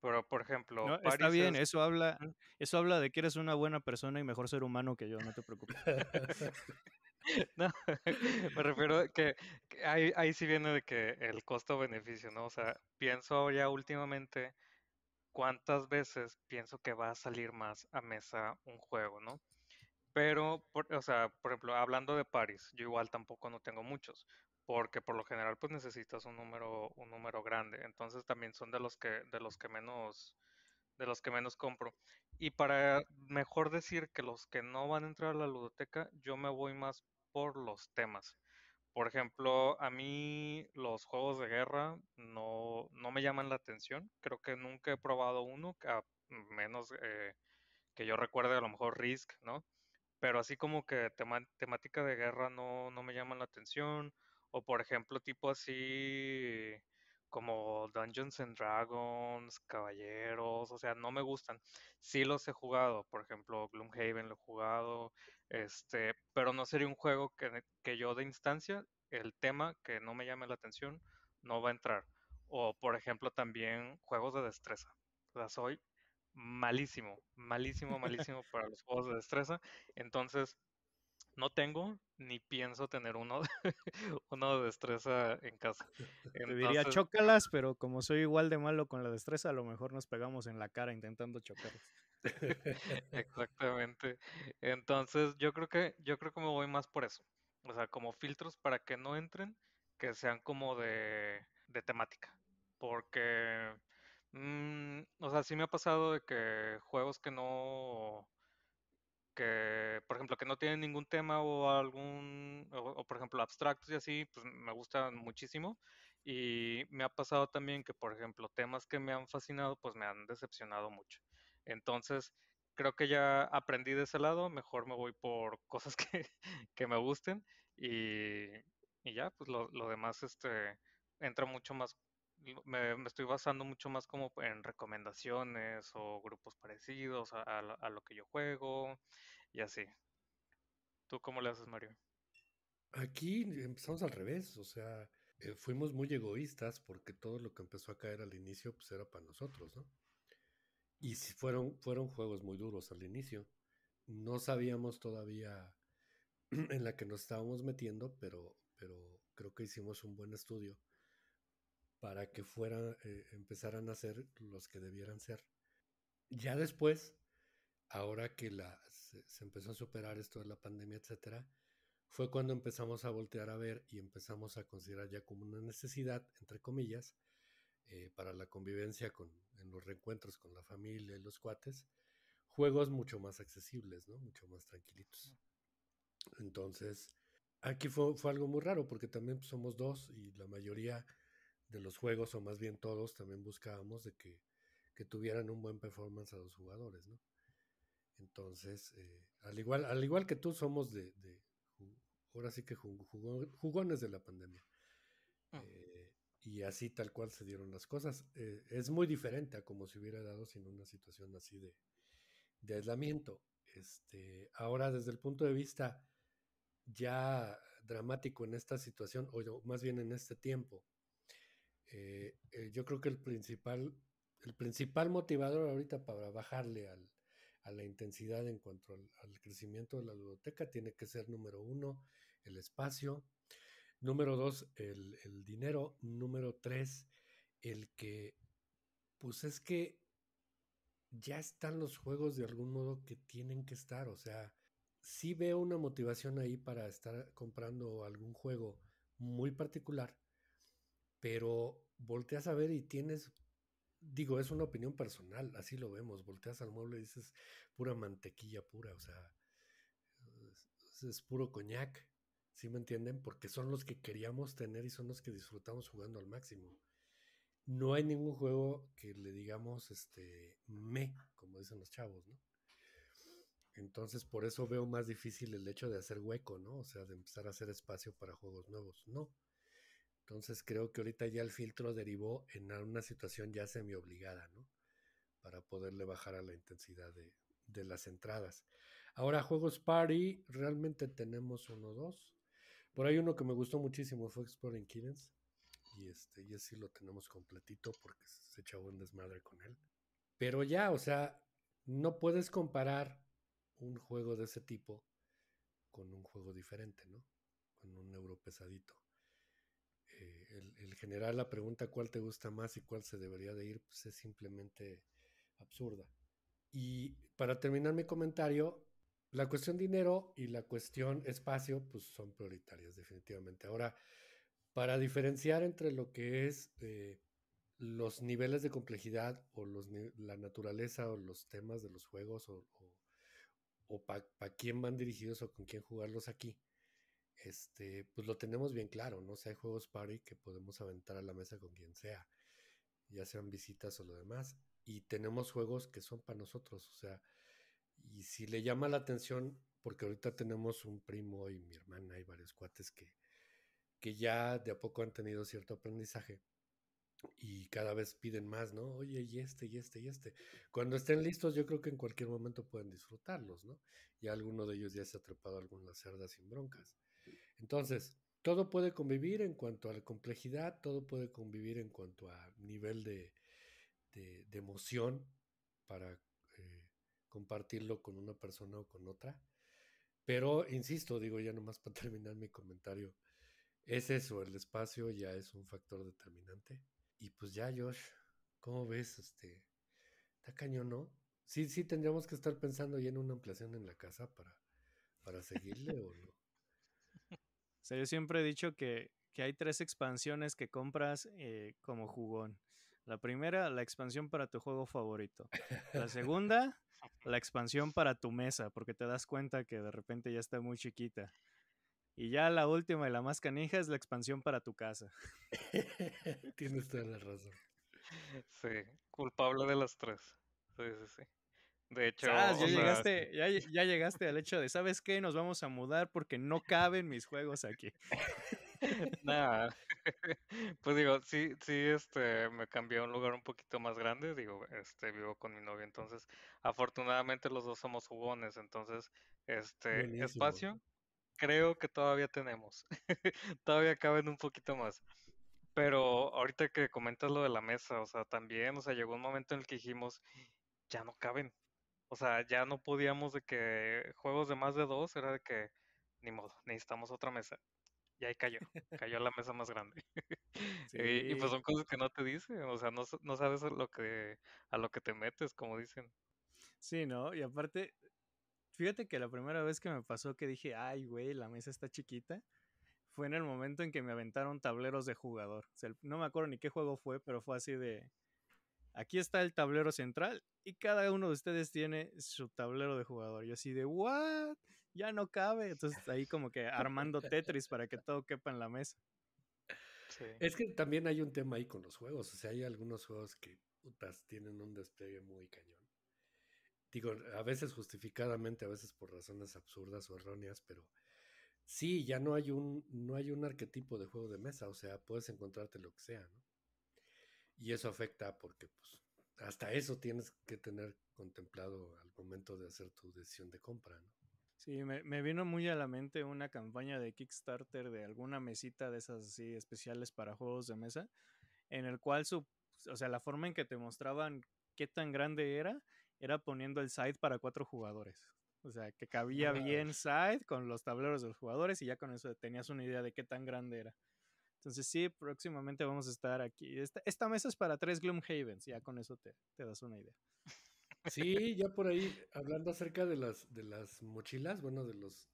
Pero, por ejemplo, está bien, eso habla, eso habla de que eres una buena persona y mejor ser humano que yo, no te preocupes. [laughs] [laughs] No, [laughs] me refiero a que, ahí, sí viene de que el costo-beneficio, ¿no? O sea, pienso ya últimamente cuántas veces pienso que va a salir más a mesa un juego, ¿no? Pero, o sea, por ejemplo, hablando de paris, yo igual tampoco no tengo muchos, porque por lo general pues necesitas un número, un número grande. Entonces también son de los que, de los que menos, de los que menos compro. Y para mejor decir que los que no van a entrar a la ludoteca, yo me voy más por los temas. Por ejemplo, a mí los juegos de guerra no, no me llaman la atención. Creo que nunca he probado uno, a menos eh, que yo recuerde a lo mejor Risk, ¿no? Pero así como que temática de guerra no, no me llaman la atención. O por ejemplo, tipo así como Dungeons and Dragons, Caballeros, o sea, no me gustan. Sí los he jugado, por ejemplo, Gloomhaven lo he jugado, este, pero no sería un juego que, que yo de instancia, el tema que no me llame la atención, no va a entrar. O, por ejemplo, también juegos de destreza. O sea, soy malísimo, malísimo, malísimo para los juegos de destreza. Entonces, no tengo ni pienso tener uno, [laughs] uno de destreza en casa. Te diría chócalas, pero como soy igual de malo con la destreza, a lo mejor nos pegamos en la cara intentando chocar. [laughs] Exactamente. Entonces, yo creo que, yo creo que me voy más por eso. O sea, como filtros para que no entren, que sean como de, temática. Porque, mmm, o sea, sí me ha pasado de que juegos que no que, por ejemplo, que no tienen ningún tema o algún, o, por ejemplo, abstractos y así, pues me gustan muchísimo. Y me ha pasado también que, por ejemplo, temas que me han fascinado, pues me han decepcionado mucho. Entonces, creo que ya aprendí de ese lado, mejor me voy por [laughs] cosas que, que me gusten y, y ya, pues lo, lo, demás este, entra mucho más me, estoy basando mucho más como en recomendaciones o grupos parecidos a, lo que yo juego y así. ¿Tú cómo le haces, Mario? Aquí empezamos al revés, o sea, eh, fuimos muy egoístas porque todo lo que empezó a caer al inicio pues era para nosotros, ¿no? Y si fueron, fueron juegos muy duros al inicio. No sabíamos todavía [clears throat] en la que nos estábamos metiendo, pero, pero creo que hicimos un buen estudio para que fueran, eh, empezaran a ser los que debieran ser. Ya después, ahora que se, empezó a superar esto de la pandemia, etcétera, fue cuando empezamos a voltear a ver y empezamos a considerar ya como una necesidad, entre comillas, eh, para la convivencia en los reencuentros con la familia y los cuates, juegos mucho más accesibles, Mucho más tranquilitos. Entonces, aquí fue, fue algo muy raro porque también pues, somos dos y la mayoría de los juegos, o más bien todos, también buscábamos de que, tuvieran un buen performance a los jugadores, ¿no? Entonces, eh, al, igual, al igual que tú, somos de, ahora sí que jugones de la pandemia. Eh, y así tal cual se dieron las cosas. Eh, es muy diferente a como se hubiera dado sin una situación así de, de aislamiento. Este, ahora, desde el punto de vista ya dramático en esta situación, o más bien en este tiempo, eh, eh, yo creo que el principal, el principal motivador ahorita para bajarle a la intensidad en cuanto al, crecimiento de la biblioteca tiene que ser número uno, el espacio, número dos, el, dinero, número tres, el que, pues es que ya están los juegos de algún modo que tienen que estar, o sea, si veo una motivación ahí para estar comprando algún juego muy particular, pero volteas a ver y tienes, digo, es una opinión personal, así lo vemos, volteas al mueble y dices pura mantequilla pura, o sea, es, puro coñac, ¿sí me entienden? Porque son los que queríamos tener y son los que disfrutamos jugando al máximo. No hay ningún juego que le digamos, este, me, como dicen los chavos, ¿no? Entonces, por eso veo más difícil el hecho de hacer hueco, ¿no? O sea, de empezar a hacer espacio para juegos nuevos. No. Entonces creo que ahorita ya el filtro derivó en una situación ya semi-obligada, ¿no? Para poderle bajar a la intensidad de, las entradas. Ahora, juegos party, realmente tenemos uno o dos. Por ahí uno que me gustó muchísimo fue Exploring Kittens. Y este, y así lo tenemos completito porque se echó un desmadre con él. Pero ya, o sea, no puedes comparar un juego de ese tipo con un juego diferente, ¿no? Con un euro pesadito. Eh, el, general la pregunta cuál te gusta más y cuál se debería de ir, pues es simplemente absurda. Y para terminar mi comentario, la cuestión dinero y la cuestión espacio, pues son prioritarias definitivamente. Ahora, para diferenciar entre lo que es eh, los niveles de complejidad o la naturaleza o los temas de los juegos o, o, para quién van dirigidos o con quién jugarlos aquí, este, pues lo tenemos bien claro, ¿no? O sea, hay juegos party que podemos aventar a la mesa con quien sea, ya sean visitas o lo demás. Y tenemos juegos que son para nosotros, o sea, y si le llama la atención, porque ahorita tenemos un primo y mi hermana y varios cuates que, que ya de a poco han tenido cierto aprendizaje y cada vez piden más, ¿no? Oye, y este, y este, y este. Cuando estén listos, yo creo que en cualquier momento pueden disfrutarlos, ¿no? Ya alguno de ellos ya se ha atrapado a alguna cerda sin broncas. Entonces, todo puede convivir en cuanto a la complejidad, todo puede convivir en cuanto a nivel de, emoción para eh, compartirlo con una persona o con otra. Pero, insisto, digo ya nomás para [laughs] terminar mi comentario, es eso, el espacio ya es un factor determinante. Y pues ya, Josh, ¿cómo ves? Este, está cañón, ¿no? Sí, sí, tendríamos que estar pensando ya en una ampliación en la casa para, para seguirle o no sea, yo siempre he dicho que, que hay tres expansiones que compras eh, como jugón. La primera, la expansión para tu juego favorito. La segunda, la expansión para tu mesa, porque te das cuenta que de repente ya está muy chiquita. Y ya la última y la más canija es la expansión para tu casa. [laughs] Tienes toda la razón. Sí, culpable de las tres. Sí, sí, sí. De hecho, ya, llegaste, ya, llegaste al hecho de, ¿sabes qué? Nos vamos a mudar porque no caben mis juegos aquí. [laughs] Nada. [laughs] Pues digo, sí, sí, este, me cambié a un lugar un poquito más grande. Digo, este, vivo con mi novia. Entonces, afortunadamente los dos somos jugones. Entonces, este, espacio, creo que todavía tenemos. [laughs] todavía caben un poquito más. Pero ahorita que comentas lo de la mesa, o sea, también, o sea, llegó un momento en el que dijimos, ya no caben. O sea, ya no podíamos de que juegos de más de dos era de que ni modo, necesitamos otra mesa. Y ahí cayó, cayó la mesa más grande. [laughs] y, pues son cosas que no te dicen, o sea, no, sabes a lo, que, a lo que te metes, como dicen. Sí, ¿no? Y aparte, fíjate que la primera vez que me pasó que dije, ay, güey, la mesa está chiquita, fue en el momento en que me aventaron tableros de jugador. O sea, no me acuerdo ni qué juego fue, pero fue así de, aquí está el tablero central y cada uno de ustedes tiene su tablero de jugador. Y así de, ¿what? Ya no cabe. Entonces ahí como que armando Tetris para que todo quepa en la mesa. Es que también hay un tema ahí con los juegos. O sea, hay algunos juegos que putas, tienen un despliegue muy cañón. Digo, a veces justificadamente, a veces por razones absurdas o erróneas, pero sí, ya no hay un, no hay un arquetipo de juego de mesa. O sea, puedes encontrarte lo que sea, ¿no? Y eso afecta porque pues, hasta eso tienes que tener contemplado al momento de hacer tu decisión de compra, ¿no? Sí, me, vino muy a la mente una campaña de Kickstarter de alguna mesita de esas así especiales para juegos de mesa, en el cual su, o sea, la forma en que te mostraban qué tan grande era, era poniendo el side para cuatro jugadores. O sea, que cabía ah. bien side con los tableros de los jugadores y ya con eso tenías una idea de qué tan grande era. Entonces sí, próximamente vamos a estar aquí. Esta, mesa es para tres Gloomhavens, ya con eso te, das una idea. Sí, ya por ahí, hablando acerca de las, de las mochilas, bueno, de los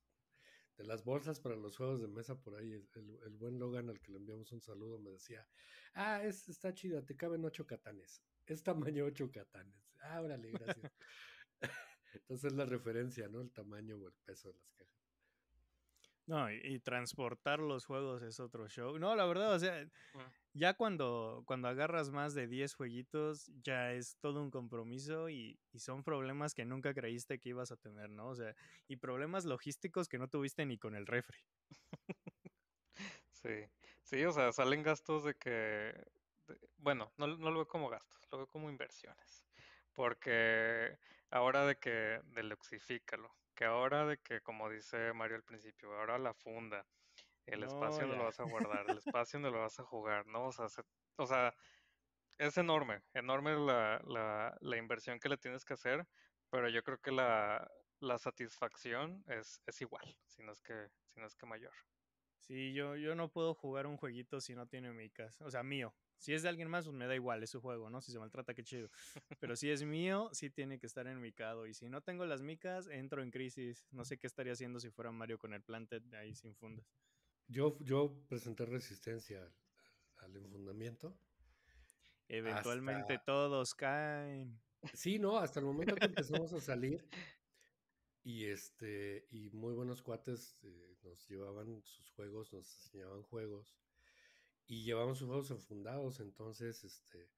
de las bolsas para los juegos de mesa por ahí, el, buen Logan al que le enviamos un saludo me decía, ah, es, está chida, te caben ocho catanes, es tamaño ocho catanes, ah, órale, gracias. [laughs] [laughs] Entonces es la referencia, ¿no? El tamaño o el peso de las cajas. No, y, transportar los juegos es otro show. No, la verdad, o sea, ya cuando, cuando agarras más de 10 jueguitos, ya es todo un compromiso y, son problemas que nunca creíste que ibas a tener, ¿no? O sea, y problemas logísticos que no tuviste ni con el refri. Sí, sí, o sea, salen gastos de que, bueno, no, no lo veo como gastos, lo veo como inversiones porque ahora de que deluxifícalo, ahora de que, como dice Mario al principio, ahora la funda, el espacio donde lo vas a guardar, el [laughs] espacio donde lo vas a jugar, ¿no? O sea, o sea es enorme, enorme la, la, la, inversión que le tienes que hacer, pero yo creo que la, la satisfacción es, es, igual, si no es que, si es que mayor. Sí, yo, yo no puedo jugar un jueguito si no tiene mi casa o sea, mío, si es de alguien más, pues me da igual, es su juego, ¿no? Si se maltrata, qué chido. Pero si es mío, sí tiene que estar en micado. Y si no tengo las micas, entro en crisis. No sé qué estaría haciendo si fuera Mario con el plantet ahí sin fundas. Yo, yo presenté resistencia al, enfundamiento. Eventualmente todos caen. Sí, no, hasta el momento que empezamos a [laughs] salir, y este, y muy buenos cuates eh, nos llevaban sus juegos, nos enseñaban juegos y llevamos sus juegos enfundados, entonces este,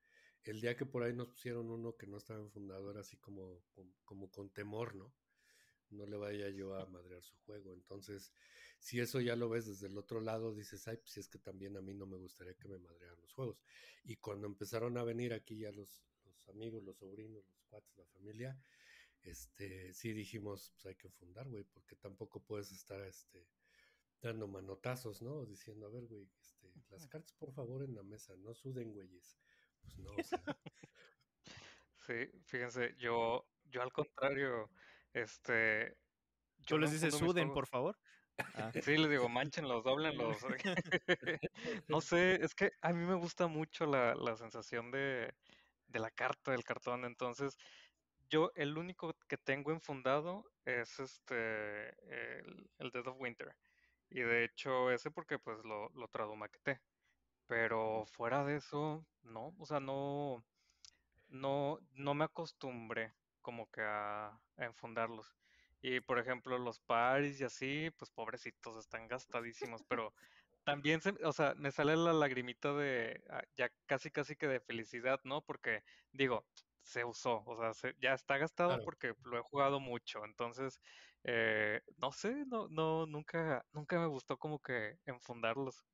el día que por ahí nos pusieron uno que no estaba enfundado era así como, como, con temor, ¿no? No le vaya yo a madrear su juego. Entonces, si eso ya lo ves desde el otro lado, dices, ay, pues es que también a mí no me gustaría que me madrearan los juegos. Y cuando empezaron a venir aquí ya los, los amigos, los sobrinos, los cuates, la familia, este, sí dijimos, pues hay que enfundar, güey, porque tampoco puedes estar, este, dando manotazos, ¿no? Diciendo, a ver, güey, este, las cartas por favor en la mesa, no suden güeyes. Pues no, Sí, fíjense, yo, yo al contrario, este... Yo les dice suden, por favor? Ah. [laughs] Sí, les digo, manchenlos, doblenlos. [laughs] no sé, es que a mí me gusta mucho la, sensación de, de la carta, del cartón, entonces yo el único que tengo enfundado es este el, Dead of Winter. Y de hecho ese porque pues lo, lo tradumaqueté. Pero fuera de eso, no, o sea, no, no, no me acostumbré como que a, enfundarlos. Y por ejemplo, los paris y así, pues pobrecitos, están gastadísimos, pero también, o sea, me sale la lagrimita de, ah, ya casi casi que de felicidad, ¿no? Porque digo, se usó, o sea, ya está gastado porque lo he jugado mucho, entonces, eh, no sé, no, no, nunca, nunca me gustó como que enfundarlos.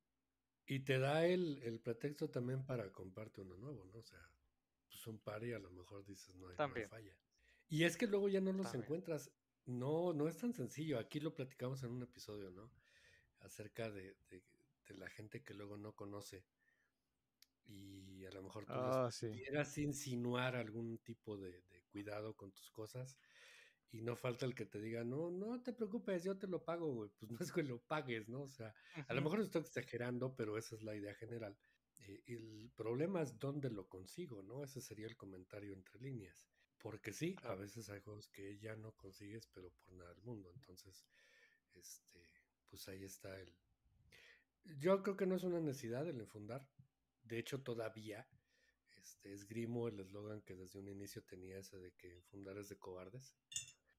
Y te da el, el pretexto también para comprarte uno nuevo, ¿no? O sea, pues un par y a lo mejor dices, no hay también. falla. Y es que luego ya no los encuentras. No, no es tan sencillo. Aquí lo platicamos en un episodio, ¿no? Acerca de la gente que luego no conoce y a lo mejor tú ah, insinuar algún tipo de, cuidado con tus cosas y no falta el que te diga, no, no te preocupes, yo te lo pago, güey. Pues [laughs] no es que lo pagues, ¿no? O sea, a lo mejor estoy exagerando, pero esa es la idea general. Eh, el problema es dónde lo consigo, ¿no? Ese sería el comentario entre líneas. Porque sí, a veces hay juegos que ya no consigues, pero por nada del mundo. Entonces, este, pues ahí está el... Yo creo que no es una necesidad el enfundar, de hecho todavía este, Grimo el eslogan que desde un inicio tenía ese de que fundar es de cobardes,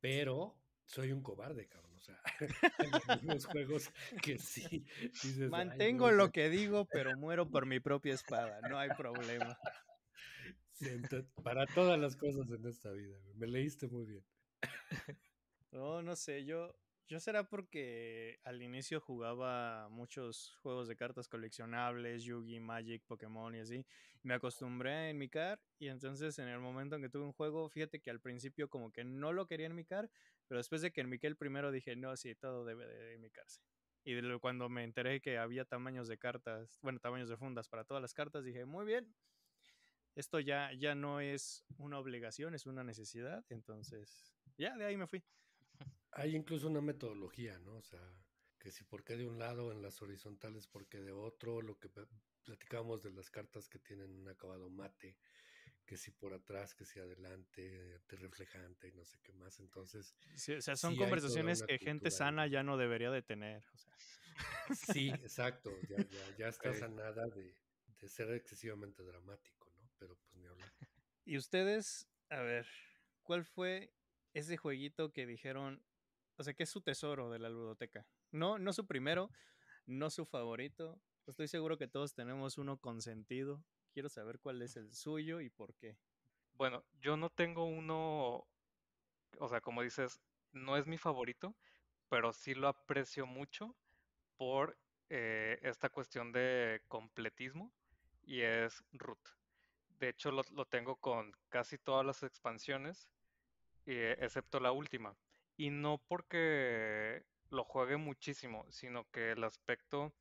pero soy un cobarde, cabrón, o sea, [laughs] en los juegos que sí. Mantengo lo que digo, pero muero por mi propia espada, no hay problema. para todas las cosas en esta vida, me leíste muy bien. [laughs] No, no sé, yo, yo será porque al inicio jugaba muchos juegos de cartas coleccionables, Yugi, Magic, Pokémon y así. Me acostumbré a enmicar y entonces en el momento en que tuve un juego, fíjate que al principio como que no lo quería enmicar, pero después de que enmiqué el primero dije, no, sí, todo debe de enmicarse. Y de cuando me enteré que había tamaños de cartas, bueno, tamaños de fundas para todas las cartas, dije, muy bien, esto ya, ya no es una obligación, es una necesidad. Entonces, ya de ahí me fui. Hay incluso una metodología, ¿no? O sea, que si por qué de un lado en las horizontales, porque de otro, lo que platicábamos de las cartas que tienen un acabado mate, que si por atrás, que si adelante, te reflejante y no sé qué más. Entonces. o sea, son conversaciones que gente sana ya no debería de tener. O sea. Sí, exacto. Ya, ya, [laughs] está sanada de, de ser excesivamente dramático, ¿no? Pero pues ni hablar. Y ustedes, a ver, ¿cuál fue ese jueguito que dijeron, o sea, que es su tesoro de la ludoteca. No, no su primero, no su favorito. Estoy seguro que todos tenemos uno consentido. Quiero saber cuál es el suyo y por qué. Bueno, yo no tengo uno, o sea, como dices, no es mi favorito, pero sí lo aprecio mucho por eh, esta cuestión de completismo y es Root. De hecho, lo, tengo con casi todas las expansiones, eh, excepto la última. Y no porque lo juegue muchísimo, sino que el aspecto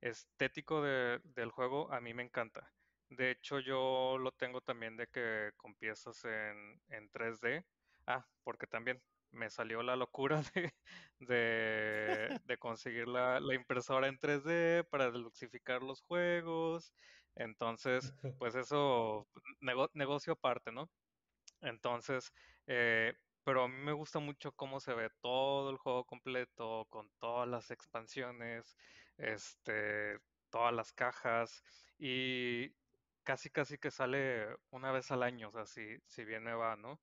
estético del juego a mí me encanta. De hecho, yo lo tengo también de que con piezas en, 3D. Ah, porque también me salió la locura [laughs] de, conseguir la, impresora en 3D para deluxificar los juegos. Entonces, [laughs] pues eso, negocio aparte, ¿no? Entonces, eh, pero a mí me gusta mucho cómo se ve todo el juego completo, con todas las expansiones, este, todas las cajas, y casi casi que sale una vez al año, o sea, si, si bien va, ¿no?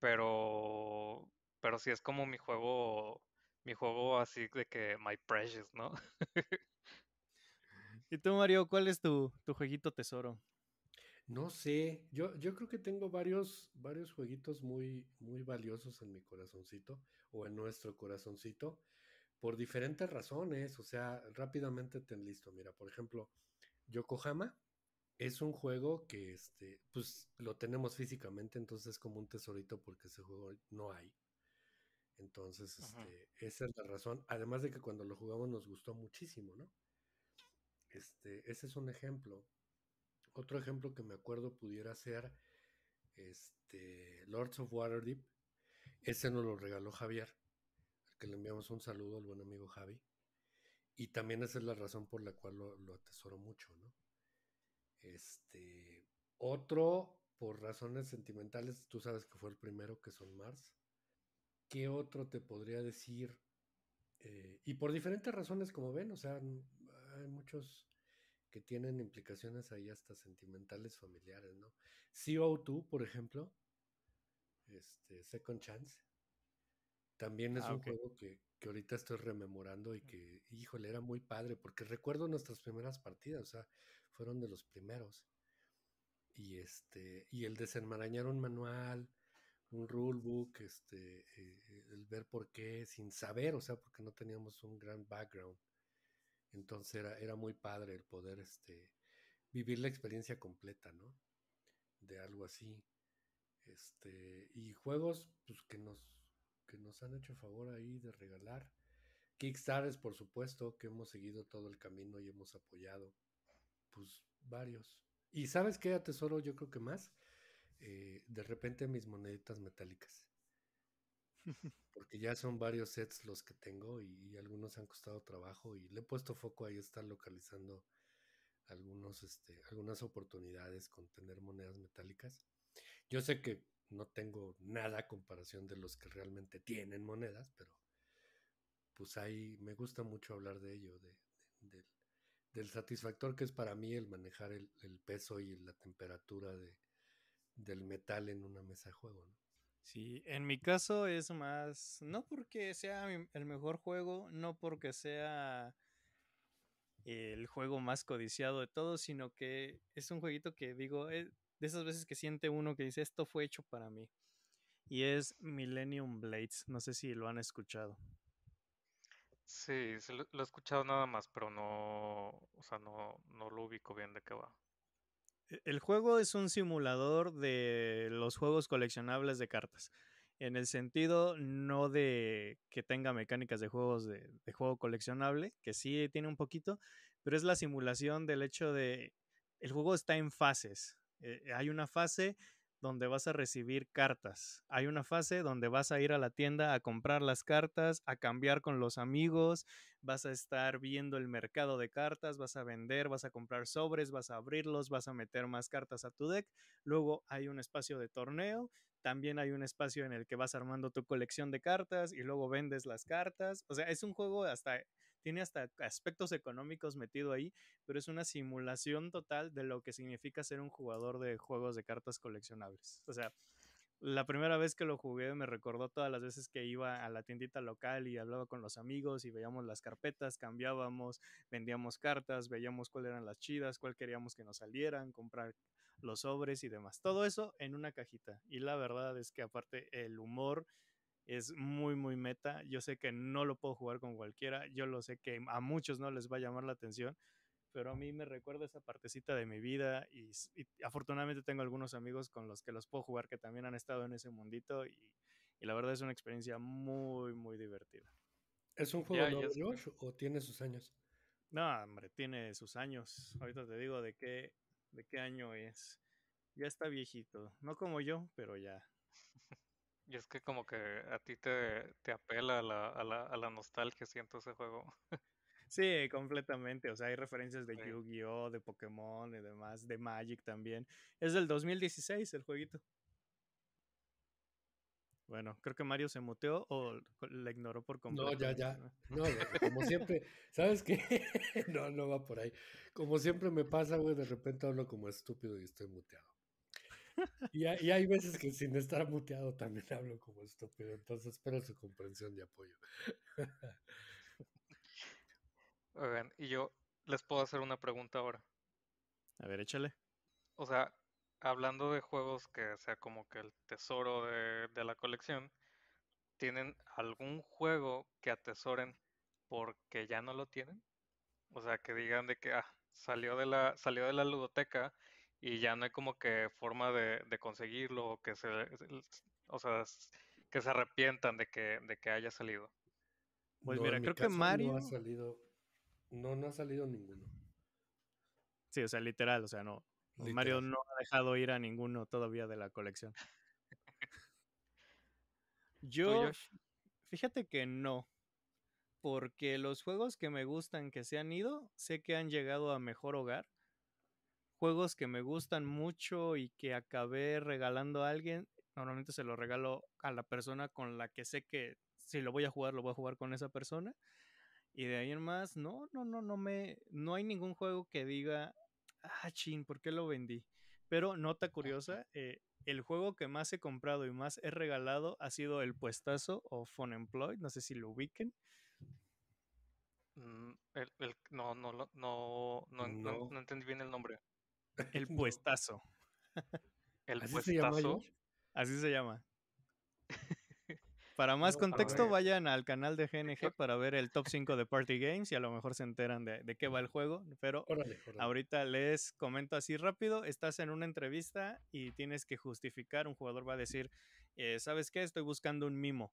Pero, pero sí es como mi juego, mi juego así de que My Precious, ¿no? [laughs] ¿Y tú, Mario, cuál es tu, tu jueguito tesoro? No sé, yo, yo creo que tengo varios, varios jueguitos muy, muy valiosos en mi corazoncito o en nuestro corazoncito por diferentes razones. O sea, rápidamente ten listo. Mira, por ejemplo, Yokohama es un juego que este, pues lo tenemos físicamente, entonces es como un tesorito porque ese juego no hay. Entonces, este, esa es la razón. Además de que cuando lo jugamos nos gustó muchísimo, ¿no? Este, ese es un ejemplo. Otro ejemplo que me acuerdo pudiera ser este, Lords of Waterdeep. Ese nos lo regaló Javier, al que le enviamos un saludo al buen amigo Javi. Y también esa es la razón por la cual lo, lo atesoro mucho, ¿no? Este, otro, por razones sentimentales, tú sabes que fue el primero que son Mars. ¿Qué otro te podría decir? Eh, y por diferentes razones, como ven, o sea, hay muchos que tienen implicaciones ahí hasta sentimentales, familiares, ¿no? CO2, por ejemplo, este, Second Chance, también es ah, un juego que, ahorita estoy rememorando y que, híjole, era muy padre, porque recuerdo nuestras primeras partidas, o sea, fueron de los primeros. Y este, y el desenmarañar un manual, un rulebook, este, eh, el ver por qué, sin saber, o sea, porque no teníamos un gran background entonces era, era muy padre el poder este, vivir la experiencia completa, ¿no? De algo así. Este, y juegos pues, que, nos, que nos han hecho favor ahí de regalar. Kickstarters, por supuesto, que hemos seguido todo el camino y hemos apoyado, pues varios. Y sabes qué atesoro yo creo que más, eh, de repente mis moneditas metálicas. [laughs] porque ya son varios sets los que tengo y, algunos han costado trabajo y le he puesto foco ahí estar localizando algunos, este, algunas oportunidades con tener monedas metálicas. Yo sé que no tengo nada a comparación de los que realmente tienen monedas, pero pues ahí me gusta mucho hablar de ello, del, satisfactor que es para mí el manejar el, peso y la temperatura del metal en una mesa de juego. Sí, en mi caso es más, no porque sea el mejor juego, no porque sea el juego más codiciado de todos, sino que es un jueguito que digo, eh, de esas veces que siente uno que dice, esto fue hecho para mí. Y es Millennium Blades, no sé si lo han escuchado. Sí, lo, he escuchado nada más, pero no, o sea, no, no lo ubico bien de qué va. E-, el juego es un simulador de los juegos coleccionables de cartas. En el sentido no de que tenga mecánicas de juegos de, juego coleccionable, que sí tiene un poquito, pero es la simulación del hecho de el juego está en fases. Eh, hay una fase donde vas a recibir cartas. Hay una fase donde vas a ir a la tienda a comprar las cartas, a cambiar con los amigos, vas a estar viendo el mercado de cartas, vas a vender, vas a comprar sobres, vas a abrirlos, vas a meter más cartas a tu deck. Luego hay un espacio de torneo, también hay un espacio en el que vas armando tu colección de cartas y luego vendes las cartas. O sea, es un juego hasta tiene hasta aspectos económicos metido ahí, pero es una simulación total de lo que significa ser un jugador de juegos de cartas coleccionables. O sea, la primera vez que lo jugué me recordó todas las veces que iba a la tiendita local y hablaba con los amigos y veíamos las carpetas, cambiábamos, vendíamos cartas, veíamos cuáles eran las chidas, cuál queríamos que nos salieran, comprar los sobres y demás. Todo eso en una cajita. Y la verdad es que aparte el humor es muy, muy meta. Yo sé que no lo puedo jugar con cualquiera. Yo lo sé que a muchos no les va a llamar la atención, pero a mí me recuerda esa partecita de mi vida y, afortunadamente tengo algunos amigos con los que los puedo jugar que también han estado en ese mundito y, la verdad es una experiencia muy, muy divertida. ¿Es un juego nuevo, o tiene sus años? No, hombre, tiene sus años. Ahorita te digo de qué, de qué año es. Ya está viejito. No como yo, pero ya, y es que como que a ti te, apela a la, a, la, a nostalgia, siento ese juego. Sí, completamente. O sea, hay referencias de Yu-Gi-Oh, de Pokémon y demás, de Magic también. Es del 2016 el jueguito. Bueno, creo que Mario se muteó o la ignoró por completo. No, ya, ya. No, como siempre, ¿sabes qué? [laughs] no, no va por ahí. Como siempre me pasa, güey, de repente hablo como estúpido y estoy muteado. Y, hay veces que sin estar muteado también hablo como estúpido, entonces espero su comprensión y apoyo. Oigan, y yo les puedo hacer una pregunta ahora. A ver, échale. O sea, hablando de juegos que sea como que el tesoro de, la colección, ¿tienen algún juego que atesoren porque ya no lo tienen? O sea, que digan de que ah, salió de la, salió de la ludoteca y ya no hay como que forma de, conseguirlo o que se, o sea, que se arrepientan de que, de que haya salido. Pues mira, creo que Mario... No ha salido, no, ha salido ninguno. Sí, o sea, literal, o sea, no. Mario no ha dejado ir a ninguno todavía de la colección. Yo, fíjate que no, porque los juegos que me gustan que se han ido, sé que han llegado a mejor hogar juegos que me gustan mucho y que acabé regalando a alguien, normalmente se lo regalo a la persona con la que sé que si lo voy a jugar, lo voy a jugar con esa persona. Y de ahí en más, no, no, no, no me. No hay ningún juego que diga, ah, chin, ¿por qué lo vendí? Pero nota curiosa, el juego que más he comprado y más he regalado ha sido El Puestazo o Fun Employed, no sé si lo ubiquen. no, no, no, no, no entendí bien el nombre. El [laughs] puestazo. El ¿Así puestazo. Se llama, Así se llama. [laughs] Para más contexto, vayan al canal de GNG [laughs] para ver el top 5 de Party Games y a lo mejor se enteran de, qué va el juego. Pero ahorita les comento así rápido: estás en una entrevista y tienes que justificar. Un jugador va a decir, eh, ¿sabes qué? Estoy buscando un mimo.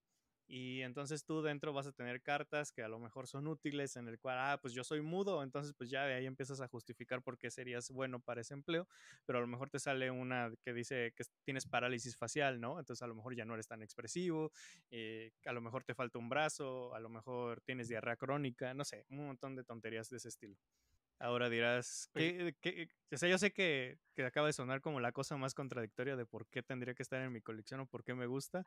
Y entonces tú dentro vas a tener cartas que a lo mejor son útiles en el cual, ah, pues yo soy mudo, entonces pues ya de ahí empiezas a justificar por qué serías bueno para ese empleo, pero a lo mejor te sale una que dice que tienes parálisis facial, ¿no? Entonces a lo mejor ya no eres tan expresivo, eh, a lo mejor te falta un brazo, a lo mejor tienes diarrea crónica, no sé, un montón de tonterías de ese estilo. Ahora dirás, o sea, yo sé que, acaba de sonar como la cosa más contradictoria de por qué tendría que estar en mi colección o por qué me gusta,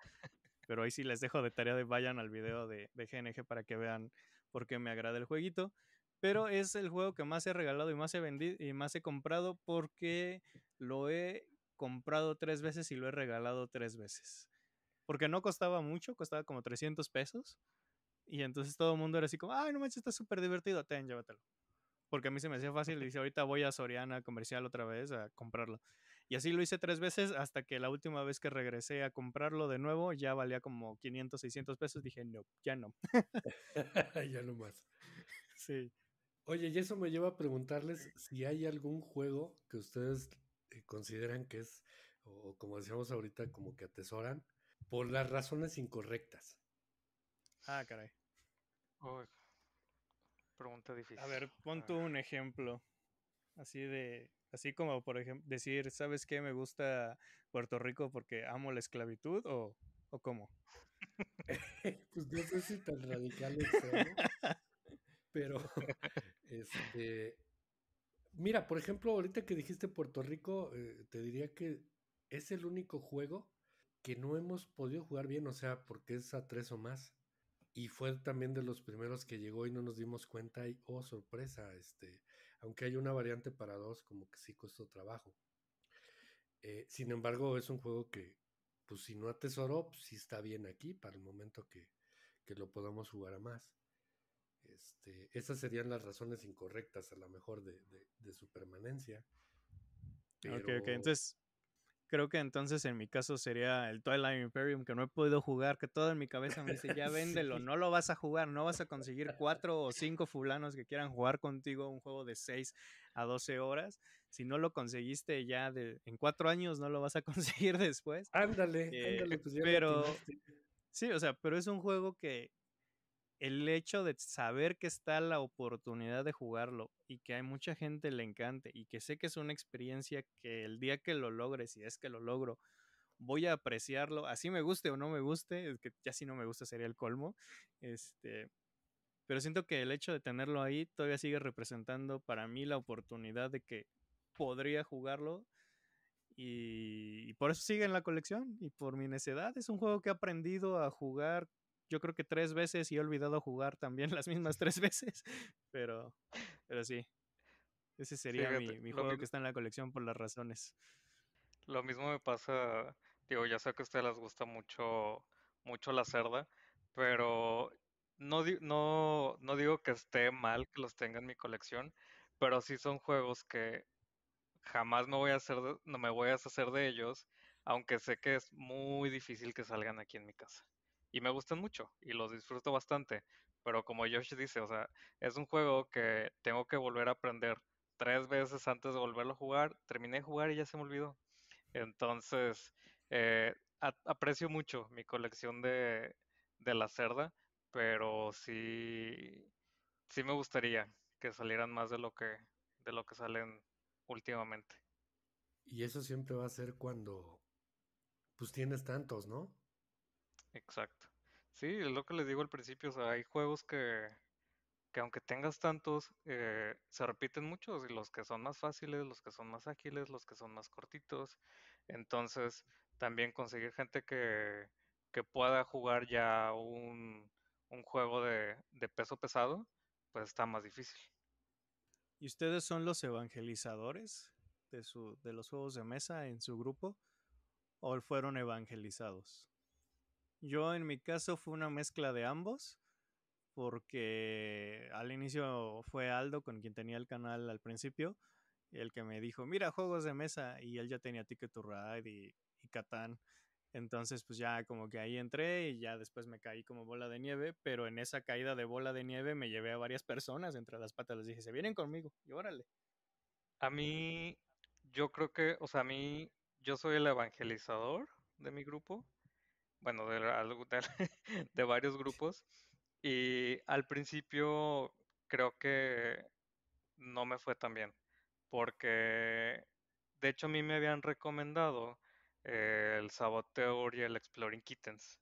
pero ahí sí les dejo de tarea de vayan al video de, de GNG para que vean por qué me agrada el jueguito. Pero es el juego que más he regalado y más he vendido y más he comprado porque lo he comprado tres veces y lo he regalado tres veces. Porque no costaba mucho, costaba como 300 pesos. Y entonces todo el mundo era así como, ay, no manches, está súper divertido, ten, llévatelo porque a mí se me hacía fácil y dije, ahorita voy a Soriana comercial otra vez a comprarlo. Y así lo hice tres veces hasta que la última vez que regresé a comprarlo de nuevo ya valía como 500, 600 pesos. Dije, no, ya no. [laughs] ya no más. [laughs] Sí. Oye, y eso me lleva a preguntarles si hay algún juego que ustedes eh, consideran que es, o como decíamos ahorita, como que atesoran por las razones incorrectas. Ah, caray pregunta difícil. A ver, pon tú un ejemplo. Así de. Así como, por ejemplo, decir, ¿sabes qué? Me gusta Puerto Rico porque amo la esclavitud o, o cómo. [laughs] pues no sé si tan radical es, [laughs] pero este, Mira, por ejemplo, ahorita que dijiste Puerto Rico, eh, te diría que es el único juego que no hemos podido jugar bien, o sea, porque es a tres o más y fue también de los primeros que llegó y no nos dimos cuenta y oh sorpresa, este, aunque hay una variante para dos, como que sí costó trabajo. Eh, sin embargo, es un juego que, pues si no atesoró, pues, sí está bien aquí para el momento que, lo podamos jugar a más. Este, esas serían las razones incorrectas, a lo mejor, de, de, su permanencia. Ok, ok, entonces Creo que entonces en mi caso sería el Twilight Imperium que no he podido jugar, que todo en mi cabeza me dice, ya [laughs] véndelo, no lo vas a jugar, no vas a conseguir cuatro o cinco fulanos que quieran jugar contigo un juego de 6 a 12 horas. Si no lo conseguiste ya de, en cuatro años, no lo vas a [laughs] conseguir después. Ándale, eh, ándale, pues Pero, sí, o sea, pero es un juego que, el hecho de saber que está la oportunidad de jugarlo y que hay mucha gente le encante y que sé que es una experiencia que el día que lo logre, si es que lo logro, voy a apreciarlo, así me guste o no me guste, es que ya si no me gusta sería el colmo, este, pero siento que el hecho de tenerlo ahí todavía sigue representando para mí la oportunidad de que podría jugarlo y, y por eso sigue en la colección y por mi necedad es un juego que he aprendido a jugar yo creo que tres veces y he olvidado jugar también las mismas tres veces, [laughs] pero, pero sí. Ese sería mi, juego que está en la colección por las razones. Lo mismo me pasa, digo, ya sé que a ustedes les gusta mucho, mucho la cerda, pero no, no, no digo que esté mal que los tenga en mi colección, pero sí son juegos que jamás me voy a hacer no me voy a deshacer de ellos, aunque sé que es muy difícil que salgan aquí en mi casa y me gustan mucho y los disfruto bastante. Pero como Josh dice, o sea, es un juego que tengo que volver a aprender tres veces antes de volverlo a jugar. Terminé de jugar y ya se me olvidó. Entonces, eh, aprecio mucho mi colección de, de la cerda, pero sí, sí me gustaría que salieran más de lo que, de lo que salen últimamente. Y eso siempre va a ser cuando pues tienes tantos, ¿no? Exacto. Sí, es lo que les digo al principio, hay juegos que, aunque tengas tantos, eh, se repiten muchos, y los que son más fáciles, los que son más ágiles, los que son más cortitos. Entonces, también conseguir gente que, que pueda jugar ya un, juego de, de, peso pesado, pues está más difícil. ¿Y ustedes son los evangelizadores de, su, de los juegos de mesa en su grupo? ¿O fueron evangelizados? Yo en mi caso fue una mezcla de ambos, porque al inicio fue Aldo con quien tenía el canal al principio, el que me dijo, mira, juegos de mesa, y él ya tenía Ticket to Ride y, y Catán. Entonces, pues ya como que ahí entré y ya después me caí como bola de nieve, pero en esa caída de bola de nieve me llevé a varias personas entre las patas, les dije, se vienen conmigo, y órale. A mí, yo creo que, o sea, a mí, yo soy el evangelizador de mi grupo, bueno, [laughs] de, varios grupos. Y al principio creo que no me fue tan bien, porque de hecho a mí me habían recomendado eh, el Saboteur y el Exploring Kittens.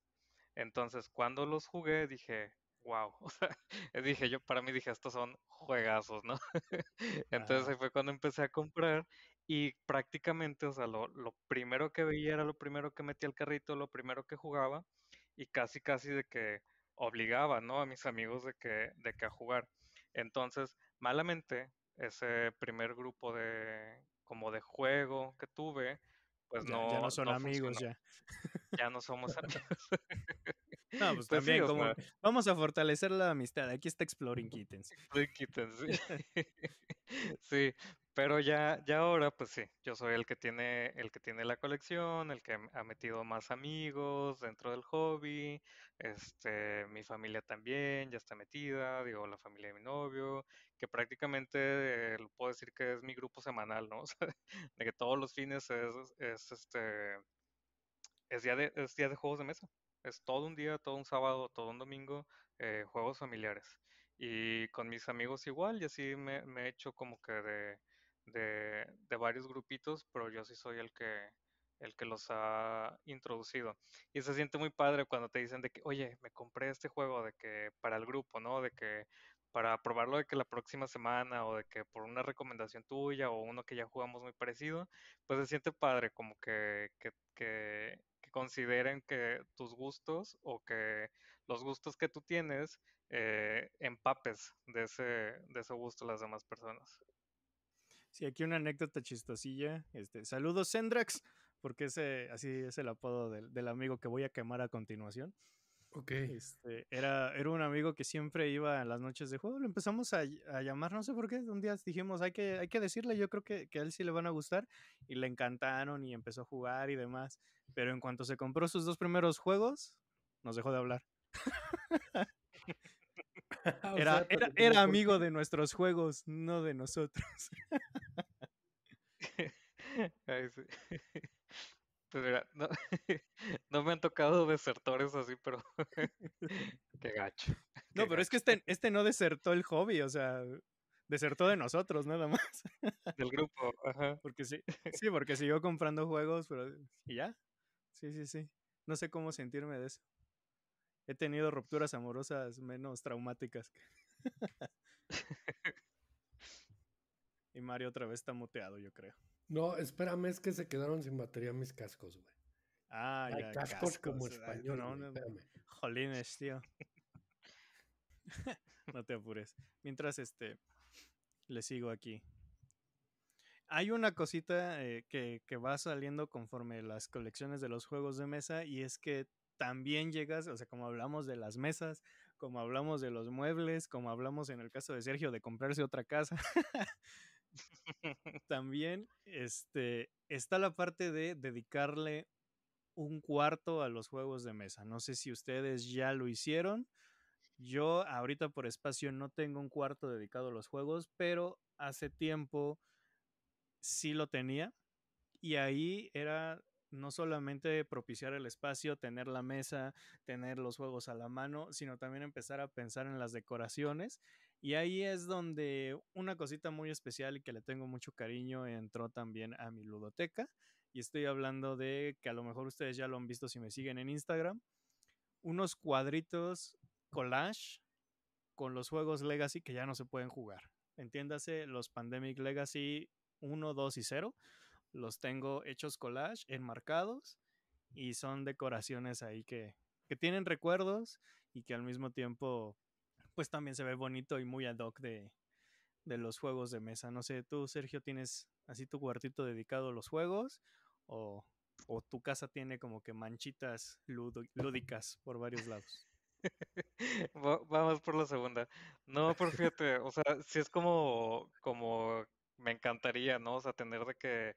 Entonces cuando los jugué dije, wow, [laughs] dije yo, para mí dije, estos son juegazos, ¿no? [laughs] Entonces ahí fue cuando empecé a comprar y prácticamente, o sea, lo, primero que veía era lo primero que metía el carrito, lo primero que jugaba y casi, casi de que obligaba, ¿no? A mis amigos de que, de que a jugar. Entonces, malamente, ese primer grupo de, como de juego que tuve, pues no. Ya no son amigos, ya. Ya no somos [laughs] amigos. no, pues, [laughs] pues también, como vamos a fortalecer la amistad. Aquí está Exploring Kittens. Exploring Kittens, sí. [laughs] sí, pero ya, ya ahora, pues sí, yo soy el que tiene, el que tiene la colección, el que ha metido más amigos dentro del hobby, este, mi familia también ya está metida, digo, la familia de mi novio, que prácticamente eh, puedo decir que es mi grupo semanal, ¿no? [laughs] O sea, de que todos los fines es, es este es día de, es día de juegos de mesa. Es todo un día, todo un sábado, todo un domingo, eh, juegos familiares. Y con mis amigos igual, y así me, me he hecho como que de de, varios grupitos, pero yo sí soy el que, el que los ha introducido. Y se siente muy padre cuando te dicen de que, oye, me compré este juego de que para el grupo, ¿no? De que para probarlo de que la próxima semana o de que por una recomendación tuya o uno que ya jugamos muy parecido, pues se siente padre como que, que, que, consideren que tus gustos o que los gustos que tú tienes eh, empapes de ese, de ese gusto las demás personas. Sí, aquí una anécdota chistosilla. Este, saludos, Sendrax, porque ese, así es el apodo del, del amigo que voy a quemar a continuación. Ok. Este, era, era un amigo que siempre iba en las noches de juego. Lo empezamos a, a, llamar, no sé por qué. Un día dijimos, hay que, hay que decirle, yo creo que, que, a él sí le van a gustar. Y le encantaron y empezó a jugar y demás. Pero en cuanto se compró sus dos primeros juegos, nos dejó de hablar. [laughs] Ah, [laughs] era, era, amigo de nuestros juegos, no de nosotros. [laughs] [laughs] Pues no, me han tocado desertores así, pero qué gacho. no, pero es que este, este no desertó el hobby, o sea, desertó de nosotros nada más. Del grupo, ajá. Porque sí, sí, porque siguió comprando juegos, pero y ya. Sí, sí, sí. No sé cómo sentirme de eso he tenido rupturas amorosas menos traumáticas. [laughs] y Mario otra vez está muteado, yo creo. No, espérame, es que se quedaron sin batería mis cascos, güey. Ah, ya. Cascos, cascos como español. No, Jolines, tío. [laughs] no te apures. Mientras este le sigo aquí. Hay una cosita eh, que va saliendo conforme las colecciones de los juegos de mesa y es que también llegas, o sea, como hablamos de las mesas, como hablamos de los muebles, como hablamos en el caso de Sergio de comprarse otra casa. [laughs] también este, está la parte de dedicarle un cuarto a los juegos de mesa. No sé si ustedes ya lo hicieron. Yo ahorita por espacio no tengo un cuarto dedicado a los juegos, pero hace tiempo sí lo tenía. Y ahí era no solamente propiciar el espacio, tener la mesa, tener los juegos a la mano, sino también empezar a pensar en las decoraciones. Y ahí es donde una cosita muy especial y que le tengo mucho cariño entró también a mi ludoteca. Y estoy hablando de que a lo mejor ustedes ya lo han visto si me siguen en Instagram. Unos cuadritos collage con los juegos Legacy que ya no se pueden jugar. Entiéndase los Pandemic Legacy 1, 2 y 0 los tengo hechos collage, enmarcados, y son decoraciones ahí que, tienen recuerdos y que al mismo tiempo, pues también se ve bonito y muy ad hoc de, de los juegos de mesa. No sé, tú, Sergio, tienes así tu cuartito dedicado a los juegos o, o tu casa tiene como que manchitas lúdicas por varios lados. [laughs] Vamos por la segunda. No, por pues, fíjate, o sea, si es como, como me encantaría, ¿no? O sea, tener de que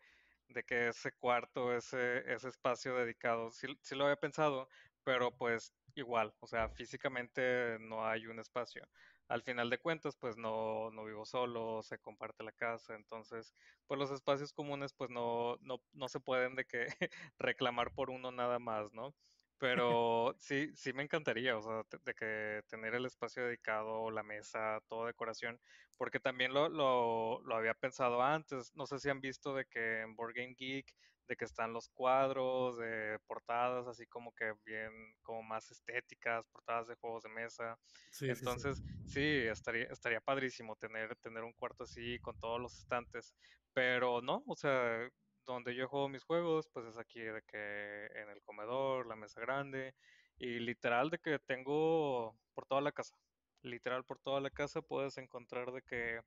de que ese cuarto, ese, ese espacio dedicado, sí, sí lo había pensado, pero pues igual, o sea, físicamente no hay un espacio. Al final de cuentas, pues no, no vivo solo, se comparte la casa, entonces, pues los espacios comunes, pues no, no, no se pueden de que [laughs] reclamar por uno nada más, ¿no? Pero sí, sí me encantaría, o sea, de que tener el espacio dedicado, la mesa, toda decoración, porque también lo, lo, lo, había pensado antes, no sé si han visto de que en Board Game Geek, de que están los cuadros, de portadas así como que bien, como más estéticas, portadas de juegos de mesa. Entonces, sí, sí, estaría, estaría padrísimo tener, tener un cuarto así con todos los estantes, pero no, o sea, donde yo juego mis juegos, pues es aquí de que en el comedor, la mesa grande, y literal de que tengo por toda la casa. Literal por toda la casa puedes encontrar de que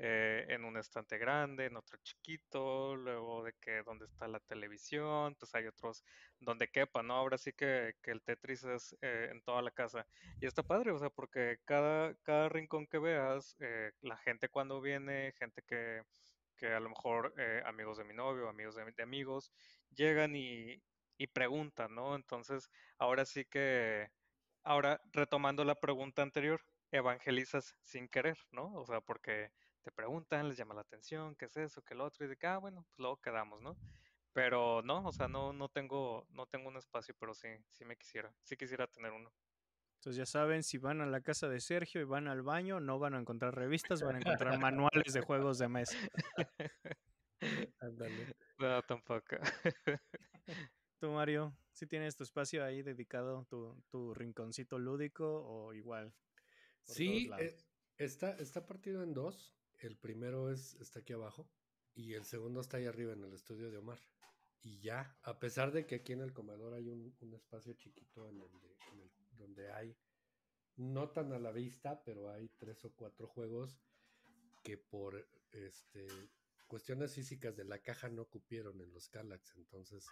eh, en un estante grande, en otro chiquito, luego de que donde está la televisión, pues hay otros donde quepa, ¿no? Ahora sí que, el Tetris es eh, en toda la casa. Y está padre, o sea, porque cada, cada rincón que veas, eh, la gente cuando viene, gente que que a lo mejor eh, amigos de mi novio, amigos de, amigos, llegan y, preguntan, ¿no? Entonces, ahora sí que, ahora retomando la pregunta anterior, evangelizas sin querer, ¿no? O sea, porque te preguntan, les llama la atención, ¿qué es eso? ¿Qué es lo otro? Y de que, ah, bueno, pues luego quedamos, ¿no? Pero no, o sea, no, no tengo, no tengo un espacio, pero sí, sí me quisiera, sí quisiera tener uno. Entonces ya saben, si van a la casa de Sergio y van al baño, no van a encontrar revistas, van a encontrar manuales de juegos de mesa. [laughs] no, tampoco. [laughs] Tú, Mario, si tienes tu espacio ahí dedicado, tu, rinconcito lúdico o igual. Sí, eh, está, está partido en dos. El primero es, está aquí abajo y el segundo está ahí arriba en el estudio de Omar. Y ya, a pesar de que aquí en el comedor hay un, espacio chiquito en el donde hay, no tan a la vista, pero hay tres o cuatro juegos que por este, cuestiones físicas de la caja no cupieron en los Kallax, entonces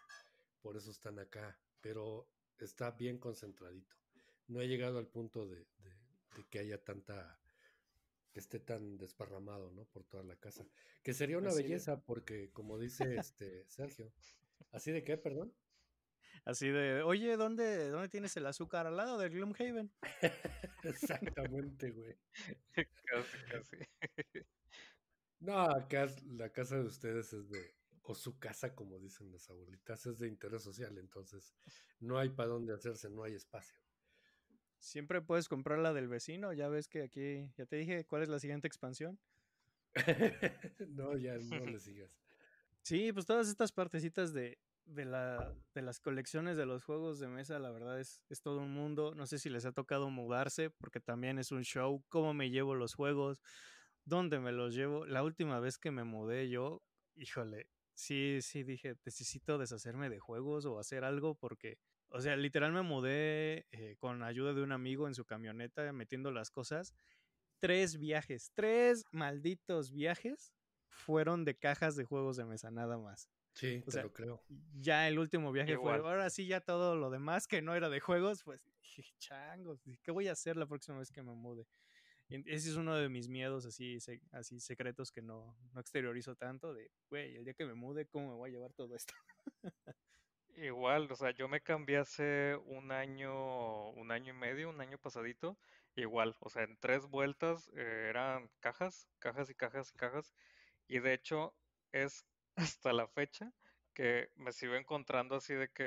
por eso están acá, pero está bien concentradito. No he llegado al punto de, que haya tanta, que esté tan desparramado, ¿no? Por toda la casa, que sería una belleza porque, como dice este Sergio, así de qué, perdón. Así de, oye, ¿dónde, ¿dónde tienes el azúcar al lado del Gloomhaven? [laughs] Exactamente, güey. [laughs] casi, casi. No, acá la casa de ustedes es de, o su casa, como dicen las abuelitas, es de interés social, entonces no hay para dónde hacerse, no hay espacio. Siempre puedes comprar la del vecino, ya ves que aquí, ya te dije cuál es la siguiente expansión. [laughs] no, ya no le sigas. Sí, pues todas estas partecitas de, de, la, de las colecciones de los juegos de mesa, la verdad es, todo un mundo. No sé si les ha tocado mudarse, porque también es un show, cómo me llevo los juegos, dónde me los llevo. La última vez que me mudé yo, híjole, sí, sí, dije, necesito deshacerme de juegos o hacer algo porque, o sea, literal me mudé eh, con ayuda de un amigo en su camioneta metiendo las cosas. Tres viajes, tres malditos viajes fueron de cajas de juegos de mesa nada más. Sí, lo creo. Ya el último viaje fue. Ahora sí, ya todo lo demás que no era de juegos, pues changos, ¿qué voy a hacer la próxima vez que me mude? ese es uno de mis miedos así, así secretos que no, no exteriorizo tanto, de, güey, el día que me mude, ¿cómo me voy a llevar todo esto? Igual, o sea, yo me cambié hace un año, un año y medio, un año pasadito, igual, o sea, en tres vueltas eh, eran cajas, cajas y cajas y cajas, y de hecho es hasta la fecha que me sigo encontrando así de que,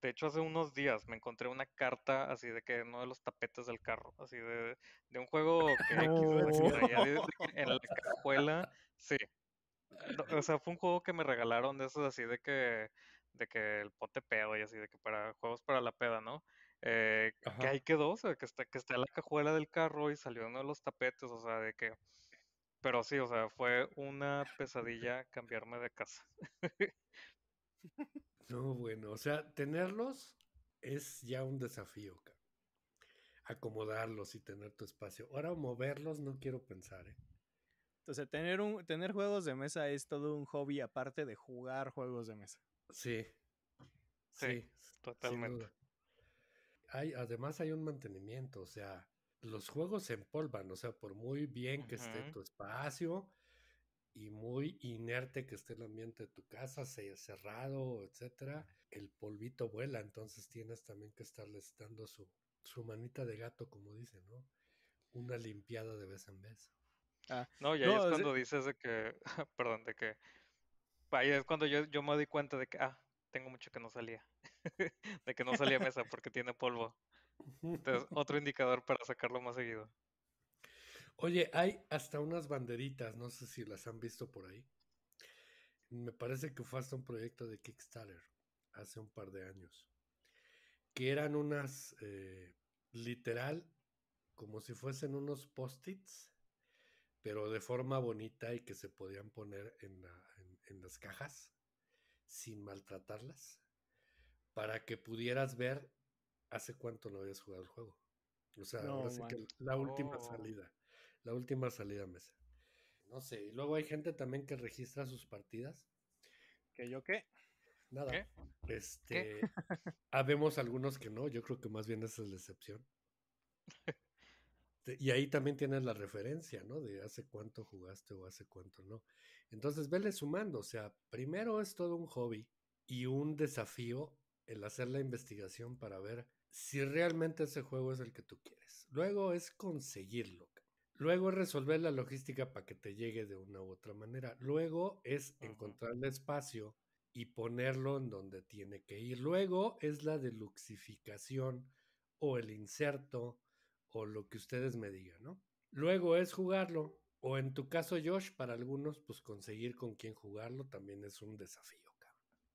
de hecho hace unos días me encontré una carta así de que uno de los tapetes del carro, así de, de un juego que, oh. en la cajuela, sí. O sea, fue un juego que me regalaron de esos así de que, de que el pote pedo y así, de que para juegos para la peda, ¿no? Eh, que ahí quedó, o sea, que está, que está en la cajuela del carro y salió uno de los tapetes, o sea, de que pero sí, o sea, fue una pesadilla cambiarme de casa. [laughs] no, bueno, o sea, tenerlos es ya un desafío, acomodarlos y tener tu espacio. Ahora moverlos no quiero pensar, ¿eh? Entonces, tener, un, tener juegos de mesa es todo un hobby aparte de jugar juegos de mesa. Sí. Sí, sí totalmente. Hay, además hay un mantenimiento, o sea, los juegos se empolvan, o sea, por muy bien que esté tu espacio y muy inerte que esté el ambiente de tu casa, sea cerrado, etcétera, el polvito vuela, entonces tienes también que estarles dando su, manita de gato, como dicen, ¿no? Una limpiada de vez en vez. Ah, no, y ahí es cuando dices de que, [laughs] perdón, de que, ahí es cuando yo, me di cuenta de que, ah, tengo mucho que no salía, [laughs] de que no salía mesa porque tiene polvo. Entonces, otro indicador para sacarlo más seguido. Oye, hay hasta unas banderitas, no sé si las han visto por ahí. Me parece que fue hasta un proyecto de Kickstarter hace un par de años, que eran unas, eh, literal, como si fuesen unos post-its, pero de forma bonita y que se podían poner en las cajas sin maltratarlas, para que pudieras ver ¿hace cuánto no habías jugado el juego? O sea, la última salida, la última salida mesa. No sé, y luego hay gente también que registra sus partidas. ¿Que yo qué? Nada. Este, [laughs] habemos algunos que no, yo creo que más bien esa es la excepción. y ahí también tienes la referencia, ¿no? De hace cuánto jugaste o hace cuánto no. Entonces, vele sumando, o sea, primero es todo un hobby y un desafío el hacer la investigación para ver si realmente ese juego es el que tú quieres. Luego es conseguirlo. Luego es resolver la logística para que te llegue de una u otra manera. Luego es encontrar el espacio y ponerlo en donde tiene que ir. Luego es la deluxificación o el inserto o lo que ustedes me digan, ¿no? Luego es jugarlo. O en tu caso, Josh, para algunos, pues conseguir con quién jugarlo también es un desafío.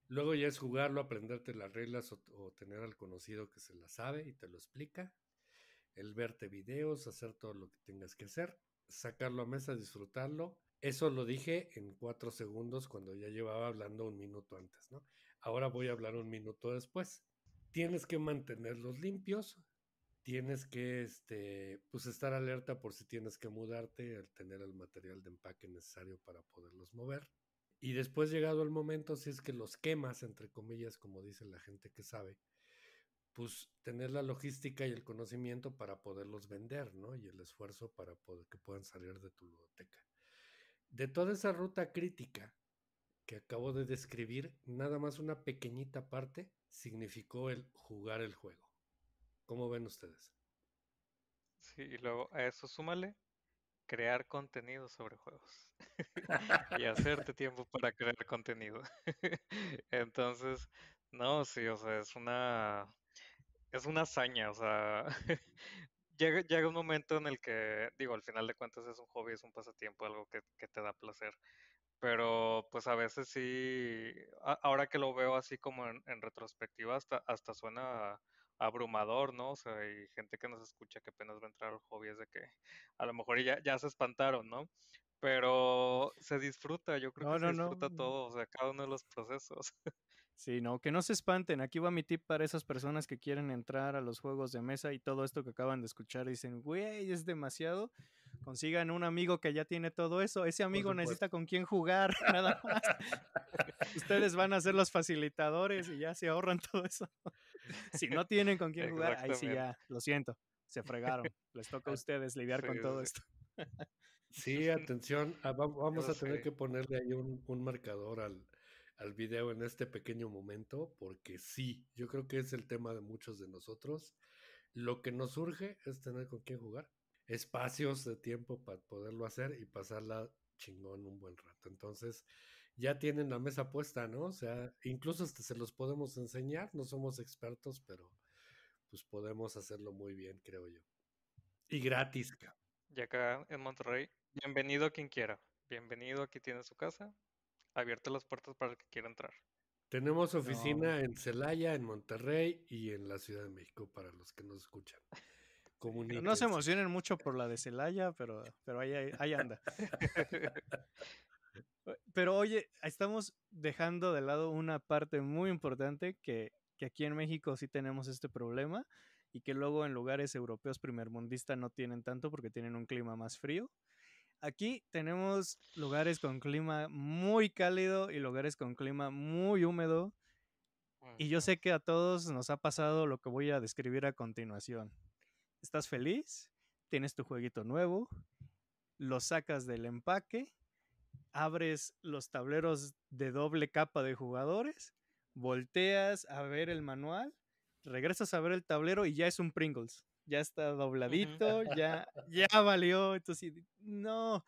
Luego ya es jugarlo, aprenderte las reglas o, tener al conocido que se las sabe y te lo explica. El verte videos, hacer todo lo que tengas que hacer, sacarlo a mesa, disfrutarlo. Eso lo dije en cuatro segundos cuando ya llevaba hablando un minuto antes, ¿no? Ahora voy a hablar un minuto después. Tienes que mantenerlos limpios, tienes que este, pues, estar alerta por si tienes que mudarte, al tener el material de empaque necesario para poderlos mover y después llegado el momento, si es que los quemas, entre comillas, como dice la gente que sabe, pues tener la logística y el conocimiento para poderlos vender, ¿no? Y el esfuerzo para que puedan salir de tu ludoteca. De toda esa ruta crítica que acabo de describir, nada más una pequeñita parte significó el jugar el juego. ¿Cómo ven ustedes? Sí, y luego a eso súmale crear contenido sobre juegos [laughs] [laughs] y hacerte tiempo para crear contenido. [laughs] Entonces, no, sí, o sea, es una, es una hazaña, o sea, llega, un momento en el que, digo, al final de cuentas es un hobby, es un pasatiempo, algo que, te da placer. Pero pues a veces sí, ahora que lo veo así como en, en retrospectiva, hasta, hasta suena abrumador, ¿no? O sea, hay gente que nos escucha que apenas va a entrar al hobby, es de que a lo mejor ya, ya se espantaron, ¿no? Pero se disfruta, yo creo que se disfruta mm. todo, o sea, cada uno de los procesos. [laughs] Sí, no, que no se espanten. Aquí va mi tip para esas personas que quieren entrar a los juegos de mesa y todo esto que acaban de escuchar dicen, güey, es demasiado. Consigan un amigo que ya tiene todo eso. Ese amigo necesita con quién jugar, [laughs] nada más. [laughs] Ustedes van a ser los facilitadores y ya se ahorran todo eso si no tienen con quién jugar, ahí sí ya, lo siento, se fregaron. Les toca a [laughs] ustedes lidiar con todo esto. Sí, atención, ah, vamos a tener que ponerle ahí un, marcador al, al, video en este pequeño momento, porque sí, yo creo que es el tema de muchos de nosotros. Lo que nos surge es tener con quién jugar, espacios de tiempo para poderlo hacer y pasarla chingón un buen rato. Entonces, ya tienen la mesa puesta, ¿no? O sea, incluso hasta se los podemos enseñar, no somos expertos, pero pues podemos hacerlo muy bien, creo yo. Y gratis. Y acá en Monterrey, bienvenido quien quiera. Bienvenido, aquí tiene su casa. Abierto las puertas para el que quiera entrar. Tenemos oficina en Celaya, en Monterrey y en la Ciudad de México para los que nos escuchan. No se emocionen mucho por la de Celaya, pero, pero ahí, ahí anda. [laughs] Pero oye, estamos dejando de lado una parte muy importante que, aquí en México sí tenemos este problema y que luego en lugares europeos primermundistas no tienen tanto porque tienen un clima más frío. Aquí tenemos lugares con clima muy cálido y lugares con clima muy húmedo. Y yo sé que a todos nos ha pasado lo que voy a describir a continuación. ¿Estás feliz? ¿Tienes tu jueguito nuevo? ¿Lo sacas del empaque? abres los tableros de doble capa de jugadores, volteas a ver el manual, regresas a ver el tablero y ya es un Pringles. Ya está dobladito, ya, ya valió. Entonces, no.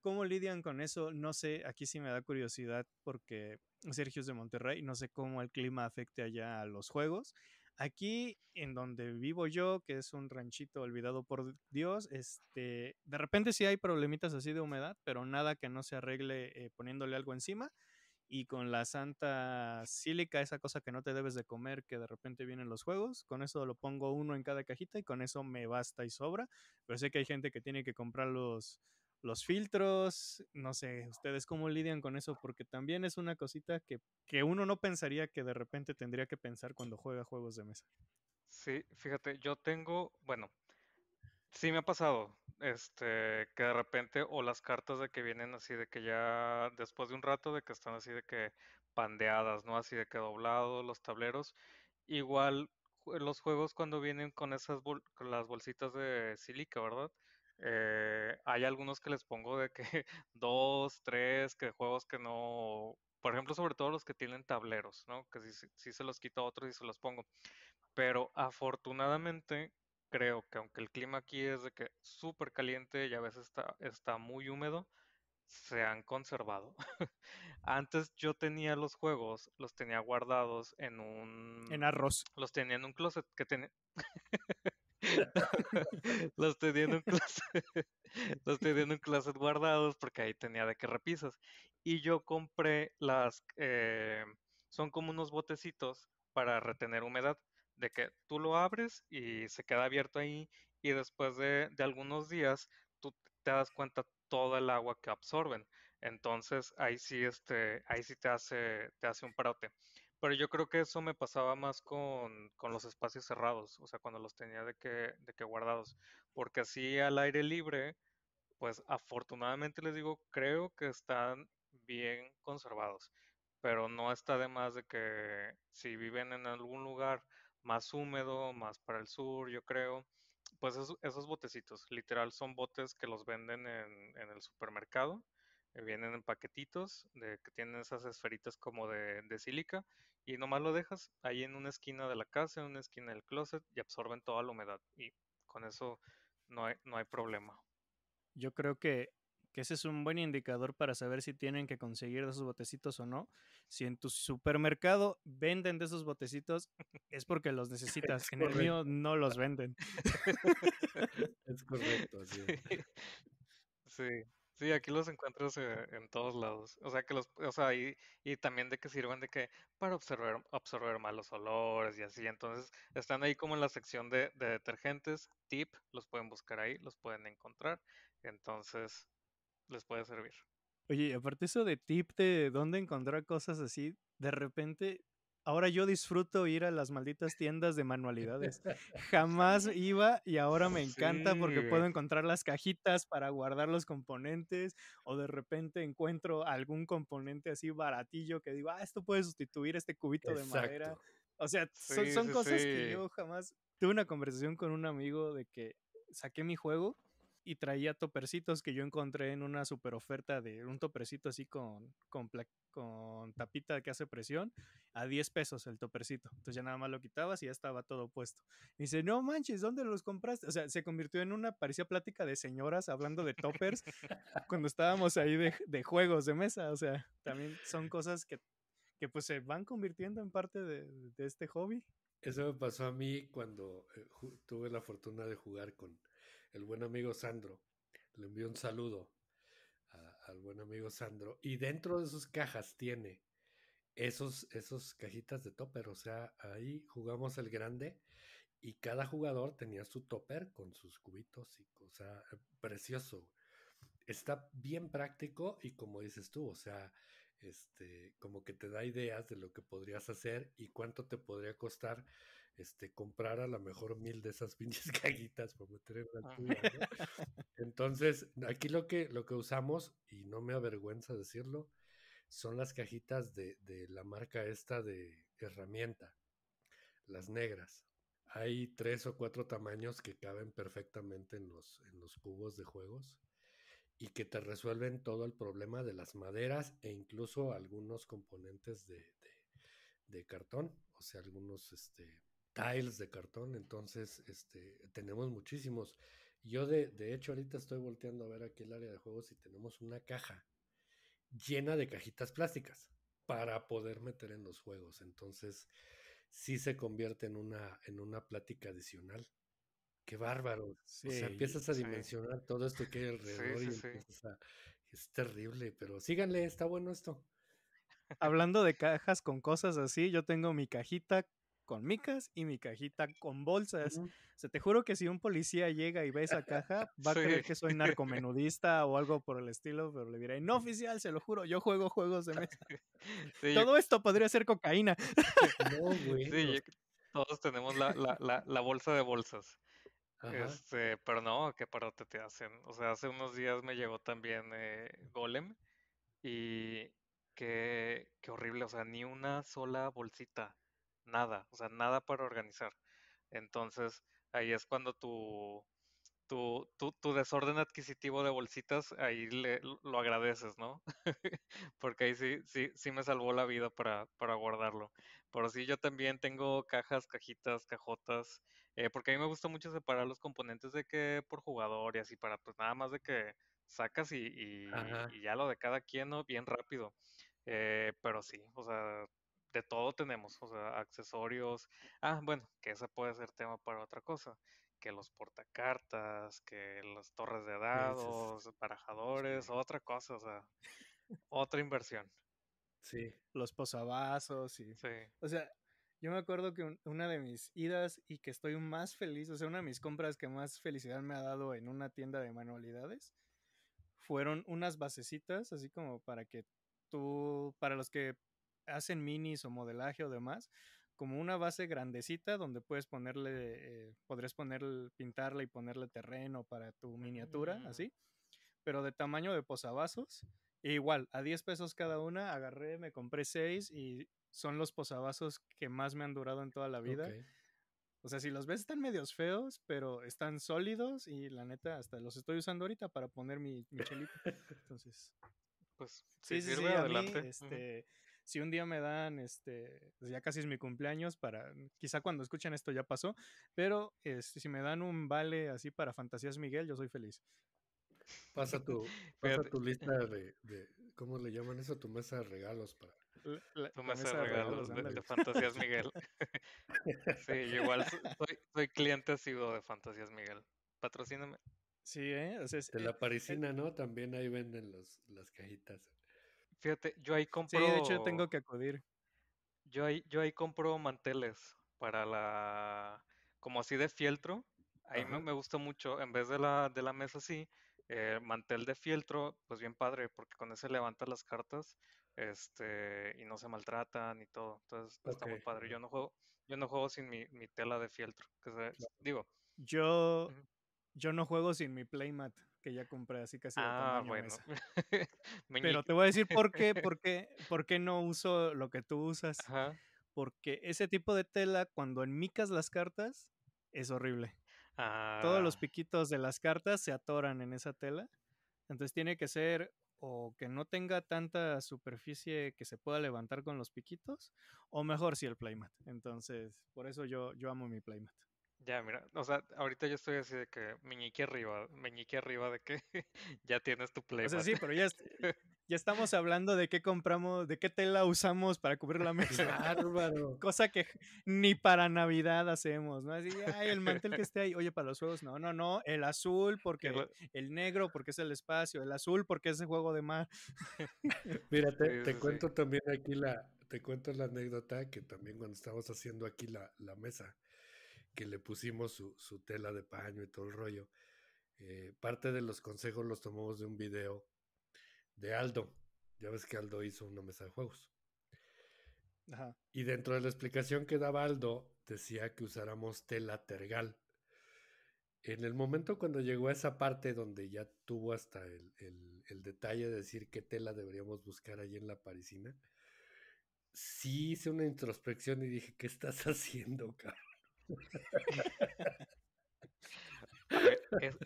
¿Cómo lidian con eso? No sé, aquí sí me da curiosidad porque Sergio es de Monterrey, no sé cómo el clima afecte allá a los juegos. Aquí, en donde vivo yo, que es un ranchito olvidado por Dios, este, de repente sí hay problemitas así de humedad, pero nada que no se arregle eh, poniéndole algo encima. Y con la santa sílica, esa cosa que no te debes de comer, que de repente vienen los juegos, con eso lo pongo uno en cada cajita y con eso me basta y sobra. Pero sé que hay gente que tiene que comprar los, los filtros, no sé, ustedes cómo lidian con eso, porque también es una cosita que, uno no pensaría que de repente tendría que pensar cuando juega juegos de mesa. Sí, fíjate, yo tengo, bueno, sí me ha pasado, este, que de repente, o las cartas de que vienen así de que ya después de un rato, de que están así de que pandeadas, ¿no? Así de que doblados los tableros. Igual los juegos cuando vienen con esas las bolsitas de silica, ¿verdad? Eh, hay algunos que les pongo de que [laughs] dos, tres, que juegos que no, por ejemplo, sobre todo los que tienen tableros, ¿no? Que si, si se los quito a otros y se los pongo. Pero afortunadamente creo que aunque el clima aquí es de que súper caliente y a veces está, está muy húmedo, se han conservado. [laughs] Antes yo tenía los juegos, los tenía guardados en un... En arroz. Los tenía en un closet que tenía... [laughs] [laughs] los tenía en en un closet guardados porque ahí tenía de qué repisas. Y yo compré las, eh, son como unos botecitos para retener humedad, de que tú lo abres y se queda abierto ahí y después de, algunos días tú te das cuenta todo el agua que absorben. Entonces ahí sí, este, ahí sí te hace, te hace un parote. Pero yo creo que eso me pasaba más con, con los espacios cerrados, o sea, cuando los tenía de que, de que guardados, porque así al aire libre, pues afortunadamente les digo, creo que están bien conservados, pero no está de más de que si viven en algún lugar más húmedo, más para el sur, yo creo, pues esos, botecitos, literal son botes que los venden en, en el supermercado, eh, vienen en paquetitos de, que tienen esas esferitas como de, de sílica y nomás lo dejas ahí en una esquina de la casa, en una esquina del closet y absorben toda la humedad y con eso no hay, no hay problema. Yo creo que, que, ese es un buen indicador para saber si tienen que conseguir de esos botecitos o no. Si en tu supermercado venden de esos botecitos, es porque los [laughs] necesitas. en el mío no los venden. [laughs] es correcto, sí. sí. Sí, aquí los encuentras eh, en todos lados. O sea, que los, o sea, y, y también de que sirven de que para observar absorber malos olores y así. Entonces, están ahí como en la sección de, de detergentes, tip, los pueden buscar ahí, los pueden encontrar. Entonces, les puede servir. Oye, y aparte eso de tip de dónde encontrar cosas así, de repente Ahora yo disfruto ir a las malditas tiendas de manualidades. [laughs] Jamás iba y ahora me encanta porque puedo encontrar las cajitas para guardar los componentes o de repente encuentro algún componente así baratillo que digo, ah, esto puede sustituir este cubito de madera. O sea, son, cosas que yo jamás tuve una conversación con un amigo de que saqué mi juego y traía topercitos que yo encontré en una super oferta de un topercito así con, con con tapita que hace presión a 10 pesos el topercito. Entonces ya nada más lo quitabas y ya estaba todo puesto. Y dice, no manches, ¿dónde los compraste? O sea, se convirtió en una, parecía plática de señoras hablando de toppers [laughs] cuando estábamos ahí de, juegos de mesa. O sea, también son cosas que, que pues se van convirtiendo en parte de, este hobby. Eso me pasó a mí cuando eh, tuve la fortuna de jugar con el buen amigo Sandro. Le envió un saludo al buen amigo Sandro, y dentro de sus cajas tiene esos, esos cajitas de topper, o sea, ahí jugamos el grande y cada jugador tenía su topper con sus cubitos y o sea, precioso. Está bien práctico y como dices tú, o sea, este, como que te da ideas de lo que podrías hacer y cuánto te podría costar este, comprar a lo mejor mil de esas [laughs] pinches cajitas para meter en la ah. tuya, [laughs] Entonces, aquí lo que, lo que usamos, y no me avergüenza decirlo, son las cajitas de, la marca esta de herramienta, las negras. Hay tres o cuatro tamaños que caben perfectamente en los, en los cubos de juegos y que te resuelven todo el problema de las maderas e incluso algunos componentes de, cartón, o sea, algunos este, tiles de cartón. Entonces, este, tenemos muchísimos. Yo de, hecho ahorita estoy volteando a ver aquí el área de juegos y tenemos una caja llena de cajitas plásticas para poder meter en los juegos. Entonces, sí se convierte en una, en una plática adicional. Qué bárbaro. o sea, empiezas a dimensionar todo esto que hay alrededor y y a... es terrible, pero síganle, está bueno esto. Hablando de cajas con cosas así, yo tengo mi cajita con micas y mi cajita con bolsas. Se O te juro que si un policía llega y ve esa caja, va a creer que soy [laughs] narcomenudista o algo por el estilo, pero le diré, no oficial, se lo juro, yo juego juegos de mesa. [laughs] [laughs] Todo esto podría ser cocaína. No, todos tenemos la, bolsa de bolsas. Este, pero no, qué parote te hacen. O sea, hace unos días me llegó también eh, Golem y qué horrible, o sea, ni una sola bolsita nada, o sea, nada para organizar. Entonces, ahí es cuando tu, tu, tu, tu desorden adquisitivo de bolsitas, ahí le, lo agradeces, ¿no? [laughs] Porque ahí sí, sí, sí me salvó la vida para, guardarlo. Pero sí, yo también tengo cajas, cajitas, cajotas, eh, porque a mí me gusta mucho separar los componentes de que por jugador y así, para pues nada más de que sacas y, y, ya lo de cada quien, ¿no? Bien rápido. Eh, pero sí, o sea, de todo tenemos, o sea, accesorios. Ah, bueno, que ese puede ser tema para otra cosa. Que los portacartas, que las torres de dados, parajadores, otra cosa, o sea, otra inversión. Sí, los posavasos y... Sí. O sea, yo me acuerdo que una de mis idas y que estoy más feliz, o sea, una de mis compras que más felicidad me ha dado en una tienda de manualidades fueron unas basecitas, así como para que tú, para los que hacen minis o modelaje o demás, como una base grandecita donde puedes ponerle, eh, podrías poner, pintarle y ponerle terreno para tu miniatura, ah. así, pero de tamaño de posavasos. E igual, a 10 pesos cada una, agarré, me compré 6 y son los posavasos que más me han durado en toda la vida. O sea, si los ves están medios feos, pero están sólidos y la neta, hasta los estoy usando ahorita para poner mi, chelito. [laughs] Entonces. Pues sí, sí, sí, si un día me dan, este, pues, ya casi es mi cumpleaños para, mm, quizá cuando escuchen esto ya pasó, pero este, si me dan un vale así para Fantasías Miguel, yo soy feliz. Pasa [laughs] tu, tu lista de, ¿cómo le llaman eso? Tu mesa de regalos para... tu mesa, de regalos, de, Fantasías Miguel. [laughs] [laughs] sí, igual soy, soy cliente sigo de Fantasías Miguel. Patrocíname. Sí, ¿eh? es, de la eh, eh, parisina, ¿no? También ahí venden las cajitas. Fíjate, yo ahí compro. Sí, de hecho tengo que acudir. Yo ahí, yo ahí compro manteles para la. como así de fieltro. Ahí me, me, gusta mucho, en vez de la, de la mesa así, eh, mantel de fieltro, pues bien padre, porque con ese levanta las cartas este, y no se maltratan y todo. Entonces está muy padre. Yo no juego, yo no juego sin mi, tela de fieltro. Digo. Yo, yo no juego sin mi playmat que ya compré así casi ah, de [laughs] Pero te voy a decir por qué, [laughs] por qué, por no uso lo que tú usas. Porque ese tipo de tela, cuando enmicas las cartas, es horrible. Todos los ah. piquitos de las cartas se atoran en esa tela. Entonces tiene que ser o que no tenga tanta superficie que se pueda levantar con los piquitos, o mejor si el playmat. Entonces, por eso yo, yo amo mi playmat. Ya, mira, o sea, ahorita yo estoy así de que meñique arriba, meñique arriba de que [laughs] ya tienes tu play. O sea, sí, pero ya, ya estamos hablando de qué compramos, de qué tela usamos para cubrir la [laughs] mesa. Bárbaro. Cosa que ni para Navidad hacemos, ¿no? Así, ay, el mantel que [laughs] esté ahí, oye, para los juegos, no, no, no, el azul porque el negro porque es el espacio, el azul porque es el juego de mar. Mira, te, cuento también aquí la, te cuento la anécdota que también cuando estábamos haciendo aquí la, la mesa que le pusimos su, tela de paño y todo el rollo. Eh, parte de los consejos los tomamos de un video de Aldo. Ya ves que Aldo hizo una mesa de juegos. Y dentro de la explicación que daba Aldo, decía que usáramos tela tergal. En el momento cuando llegó a esa parte donde ya tuvo hasta el, detalle de decir qué tela deberíamos buscar allí en la parisina, sí hice una introspección y dije, ¿qué estás [laughs] haciendo, Carlos?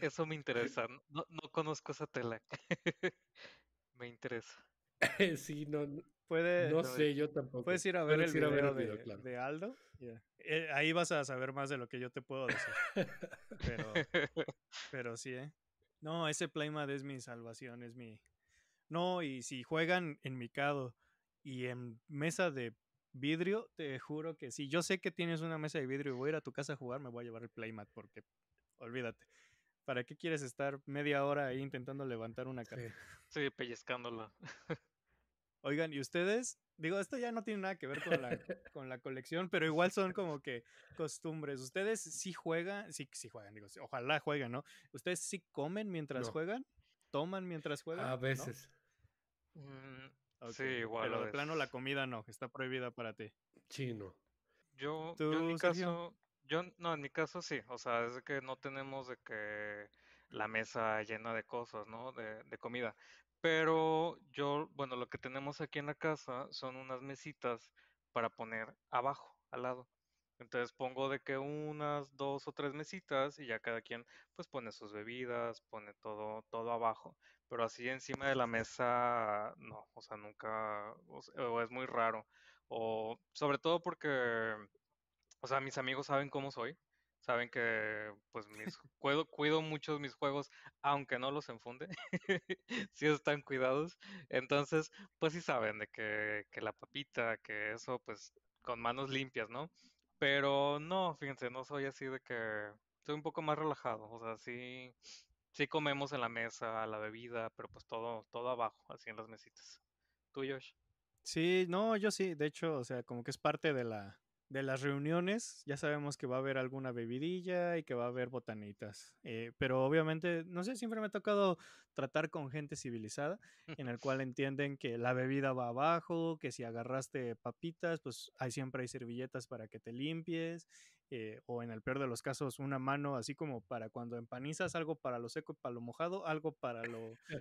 eso me interesa. No, conozco esa tela. [laughs] me interesa. [laughs] sí, no, Puede, no, sé, yo tampoco. Puedes ir a ver, el, video de, Aldo. Eh, ahí vas a saber más de lo que yo te puedo decir. [laughs] pero, pero sí, ¿eh? No, ese playmate es mi salvación, es mi... No, y si juegan en Mikado y en mesa de vidrio, te juro que si yo sé que tienes una mesa de vidrio y voy a ir a tu casa a jugar, me voy a llevar el playmat porque olvídate. ¿Para qué quieres estar media hora ahí intentando levantar una carta? Sí, pellezcándola pellizcándola. [laughs] Oigan, ¿y ustedes? Digo, esto ya no tiene nada que ver con la, [laughs] con la colección, pero igual son como que costumbres. ¿Ustedes sí juegan? Sí, sí juegan, digo, ojalá juegan, ¿no? ¿Ustedes sí comen mientras juegan? ¿Toman mientras juegan? A veces. Mm, Sí, igual. Pero de plano la comida no, está prohibida para ti. Sí, no. Yo, en mi caso, yo no, en mi caso sí, o sea, es que no tenemos de que la mesa llena de cosas, ¿no? De, de comida. Pero yo, bueno, lo que tenemos aquí en la casa son unas mesitas para poner abajo, al lado. Entonces pongo de que unas dos o tres mesitas y ya cada quien pues pone sus bebidas, pone todo, todo abajo pero así encima de la mesa, no, o sea, nunca, o, es muy raro, o sobre todo porque, o sea, mis amigos saben cómo soy, saben que, pues, mis, [laughs] cuido, cuido mucho mis juegos, aunque no los enfunde, si [laughs] están cuidados, entonces, pues sí saben de que, que la papita, que eso, pues, con manos limpias, ¿no? Pero no, fíjense, no soy así de que, estoy un poco más relajado, o sea, sí sí comemos en la mesa, la bebida, pero pues todo, todo abajo, así en las mesitas. ¿Tú, Josh? Sí, no, yo sí. De hecho, o sea, como que es parte de la, de las reuniones, ya sabemos que va a haber alguna bebidilla y que va a haber botanitas. Eh, pero obviamente, no sé, siempre me ha tocado tratar con gente civilizada, en el cual entienden que la bebida va abajo, que si agarraste papitas, pues hay, siempre hay servilletas para que te limpies, eh, o en el peor de los casos, una mano así como para cuando empanizas, algo para lo seco y para lo mojado, algo para, lo,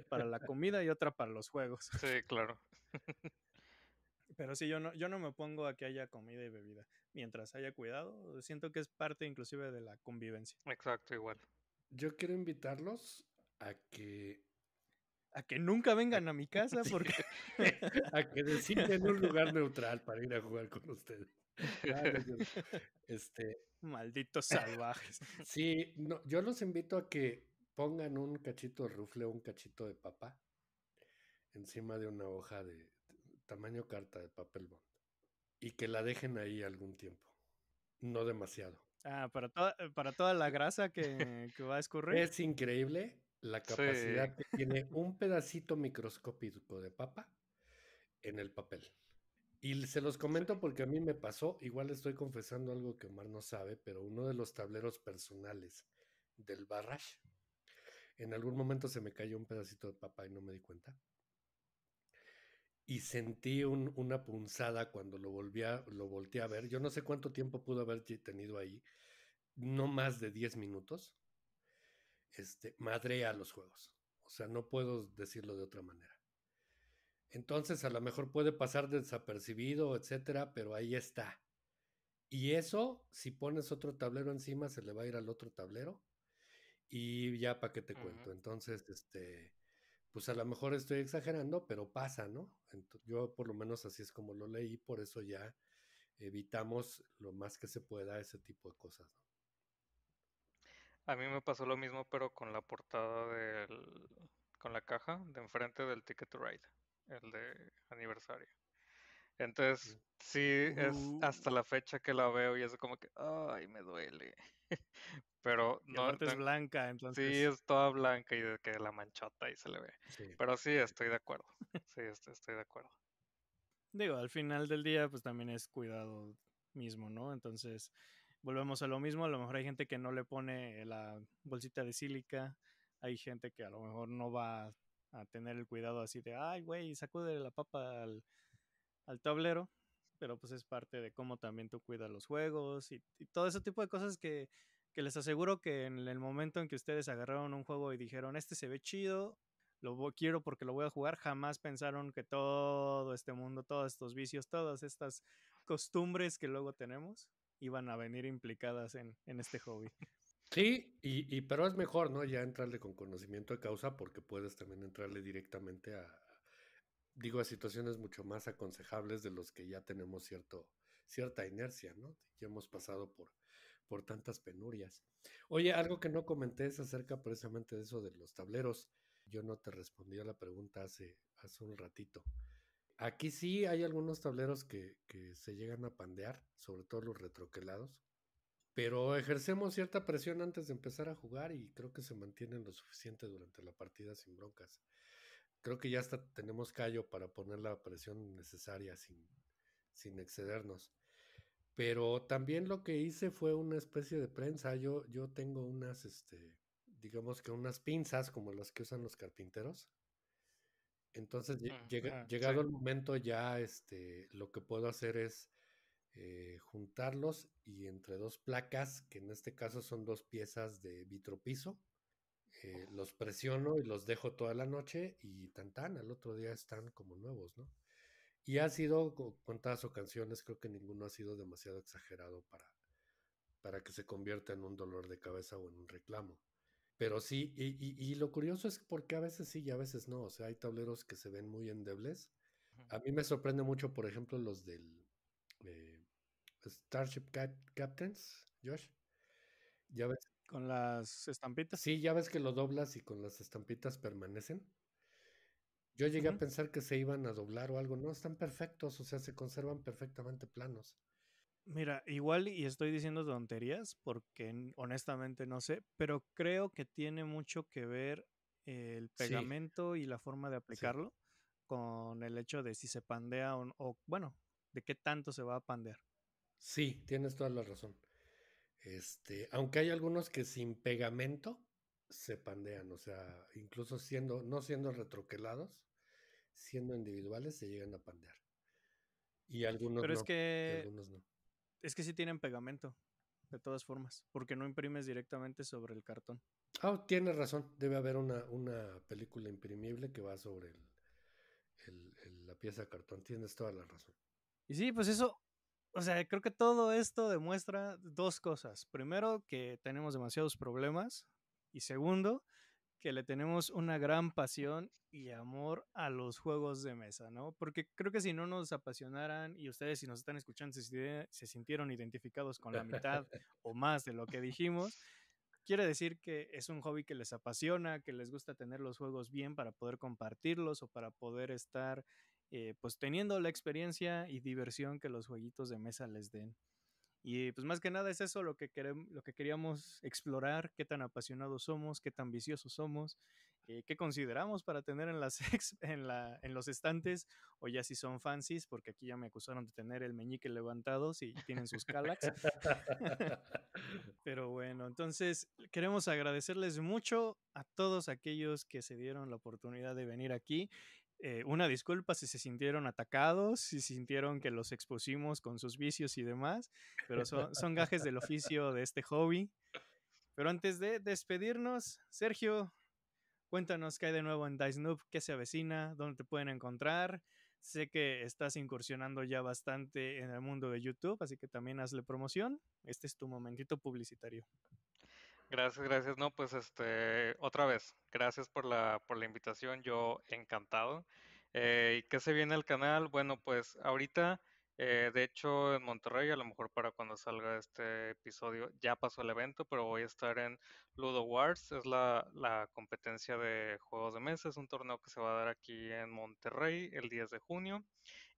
para la [laughs] comida y otra para los juegos. Sí, claro. [laughs] pero sí, yo no, yo no me opongo a que haya comida y bebida. Mientras haya cuidado, siento que es parte inclusive de la convivencia. Exacto, igual. Yo quiero invitarlos a que... A que nunca vengan a mi casa [laughs] porque... [laughs] a que deciden un lugar neutral para ir a jugar con ustedes. Ah, [laughs] este... Malditos salvajes. sí, no, yo los invito a que pongan un cachito de rufle o un cachito de papa encima de una hoja de, tamaño carta de papel bond y que la dejen ahí algún tiempo, no demasiado. Ah, para toda, para toda la grasa que, [laughs] va a escurrir. Es increíble la capacidad que tiene un pedacito microscópico de papa en el papel. Y se los comento porque a mí me pasó, igual estoy confesando algo que Omar no sabe, pero uno de los tableros personales del barrage, en algún momento se me cayó un pedacito de papa y no me di cuenta y sentí una punzada cuando lo, volví a, lo volteé a ver. Yo no sé cuánto tiempo pudo haber tenido ahí, no más de 10 minutos. Este, madre a los juegos. O sea, no puedo decirlo de otra manera. Entonces, a lo mejor puede pasar desapercibido, etcétera, pero ahí está. Y eso, si pones otro tablero encima, se le va a ir al otro tablero. Y ya, ¿para qué te cuento? Entonces, este, pues a lo mejor estoy exagerando, pero pasa, ¿no? yo por lo menos así es como lo leí, por eso ya evitamos lo más que se pueda ese tipo de cosas. A mí me pasó lo mismo, pero con la portada del, con la caja de enfrente del Ticket to Ride, el de aniversario. Entonces, sí, es uh. hasta la fecha que la veo y es como que, ay, me duele. [laughs] Pero no. es blanca, entonces. Sí, es toda blanca y de que la manchota y se le ve. Pero sí, estoy de acuerdo. Sí, este, estoy, de acuerdo. Digo, al final del día, pues también es cuidado mismo, ¿no? Entonces, volvemos a lo mismo. A lo mejor hay gente que no le pone la bolsita de sílica. Hay gente que a lo mejor no va a tener el cuidado así de, ay, güey, sacude la papa al, tablero. Pero pues es parte de cómo también tú cuidas los juegos y, todo ese tipo de cosas que que les aseguro que en el momento en que ustedes agarraron un juego y dijeron, este se ve chido, lo quiero porque lo voy a jugar, jamás pensaron que todo este mundo, todos estos vicios, todas estas costumbres que luego tenemos, iban a venir implicadas en, en este hobby. Sí, y, y, pero es mejor, ¿no? Ya entrarle con conocimiento de causa porque puedes también entrarle directamente a, digo, a situaciones mucho más aconsejables de los que ya tenemos cierto, cierta inercia, ¿no? Ya hemos pasado por por tantas penurias. Oye, algo que no comenté es acerca precisamente de eso de los tableros. Yo no te respondí a la pregunta hace, hace un ratito. Aquí sí hay algunos tableros que, se llegan a pandear, sobre todo los retroquelados, pero ejercemos cierta presión antes de empezar a jugar y creo que se mantienen lo suficiente durante la partida sin broncas. Creo que ya hasta tenemos callo para poner la presión necesaria sin, sin excedernos. Pero también lo que hice fue una especie de prensa. Yo, yo tengo unas, este, digamos que unas pinzas como las que usan los carpinteros. Entonces, ah, ah, llegado el momento ya, este, lo que puedo hacer es eh, juntarlos y entre dos placas, que en este caso son dos piezas de vitropiso, piso eh, los presiono y los dejo toda la noche y tan tan, al otro día están como nuevos, ¿no? Y ha sido contadas ocasiones, creo que ninguno ha sido demasiado exagerado para, para que se convierta en un dolor de cabeza o en un reclamo. Pero sí, y, lo curioso es porque a veces sí y a veces no. O sea, hay tableros que se ven muy endebles. A mí me sorprende mucho, por ejemplo, los del eh, Starship Captains, Josh. Ya Con las estampitas. Sí, ya ves que lo doblas y con las estampitas permanecen. Yo llegué a pensar que se iban a doblar o algo. No, están perfectos, o sea, se conservan perfectamente planos. Mira, igual y estoy diciendo tonterías porque honestamente no sé, pero creo que tiene mucho que ver el pegamento y la forma de aplicarlo con el hecho de si se pandea o, bueno, de qué tanto se va a pandear. Sí, tienes toda la razón. Este, aunque hay algunos que sin pegamento se pandean, o sea, incluso siendo, no siendo retroquelados, siendo individuales se llegan a pandear. Y algunos Pero no, es que, algunos Es que sí tienen pegamento, de todas formas, porque no imprimes directamente sobre el cartón. Ah, tienes razón. Debe haber una, película imprimible que va sobre la pieza de cartón. Tienes toda la razón. Y sí, pues eso, o sea, creo que todo esto demuestra dos cosas. Primero, que tenemos demasiados problemas. Y segundo, que le tenemos una gran pasión y amor a los juegos de mesa, ¿no? Porque creo que si no nos apasionaran y ustedes si nos están escuchando se, se sintieron identificados con la mitad [laughs] o más de lo que dijimos, quiere decir que es un hobby que les apasiona, que les gusta tener los juegos bien para poder compartirlos o para poder estar eh, pues teniendo la experiencia y diversión que los jueguitos de mesa les den. Y pues más que nada es eso lo que, queremos, lo que queríamos explorar, qué tan apasionados somos, qué tan viciosos somos, eh, qué consideramos para tener en, las [laughs] en, en los estantes, o ya si son fancies, porque aquí ya me acusaron de tener el meñique levantado si tienen sus calax. [laughs] Pero bueno, entonces queremos agradecerles mucho a todos aquellos que se dieron la oportunidad de venir aquí. Eh, una disculpa si se sintieron atacados, si sintieron que los expusimos con sus vicios y demás, pero son, son gajes del oficio de este hobby. Pero antes de despedirnos, Sergio, cuéntanos qué hay de nuevo en Dice Noob, qué se avecina, dónde te pueden encontrar. Sé que estás incursionando ya bastante en el mundo de YouTube, así que también hazle promoción. Este es tu momentito publicitario. Gracias, gracias. No, pues este, otra vez, gracias por la, por la invitación, yo encantado. Eh, ¿Y qué se viene al canal? Bueno, pues ahorita, eh, de hecho, en Monterrey, a lo mejor para cuando salga este episodio, ya pasó el evento, pero voy a estar en Ludo Wars, es la, la competencia de juegos de mesa, es un torneo que se va a dar aquí en Monterrey el 10 de junio.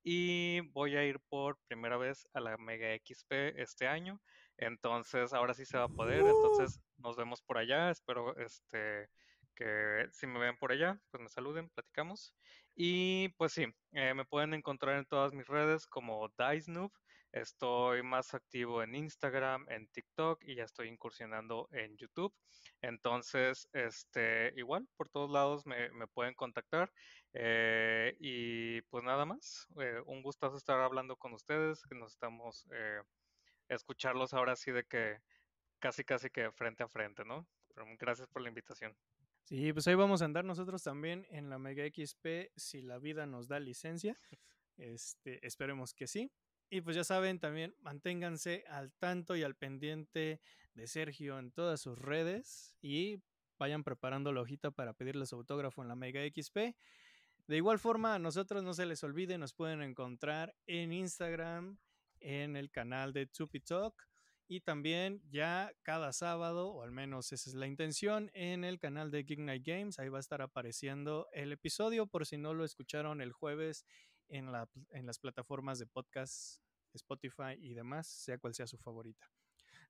Y voy a ir por primera vez a la Mega XP este año. Entonces, ahora sí se va a poder. Entonces, nos vemos por allá. Espero este, que si me ven por allá, pues me saluden, platicamos. Y pues sí, eh, me pueden encontrar en todas mis redes como DiceNoob. Estoy más activo en Instagram, en TikTok y ya estoy incursionando en YouTube. Entonces, este, igual, por todos lados me, pueden contactar. Eh, y pues nada más, eh, un gustazo estar hablando con ustedes, que nos estamos escucharlos ahora así de que casi, casi que frente a frente, ¿no? Pero gracias por la invitación. Sí, pues ahí vamos a andar nosotros también en la Mega XP si la vida nos da licencia. [laughs] Este, esperemos que sí. Y pues ya saben, también manténganse al tanto y al pendiente de Sergio en todas sus redes y vayan preparando la hojita para pedirle su autógrafo en la Mega XP. De igual forma, a nosotros no se les olvide, nos pueden encontrar en Instagram, en el canal de Tupi Talk y también ya cada sábado, o al menos esa es la intención, en el canal de Geek Night Games. Ahí va a estar apareciendo el episodio por si no lo escucharon el jueves en, la, en las plataformas de podcast, Spotify y demás, sea cual sea su favorita.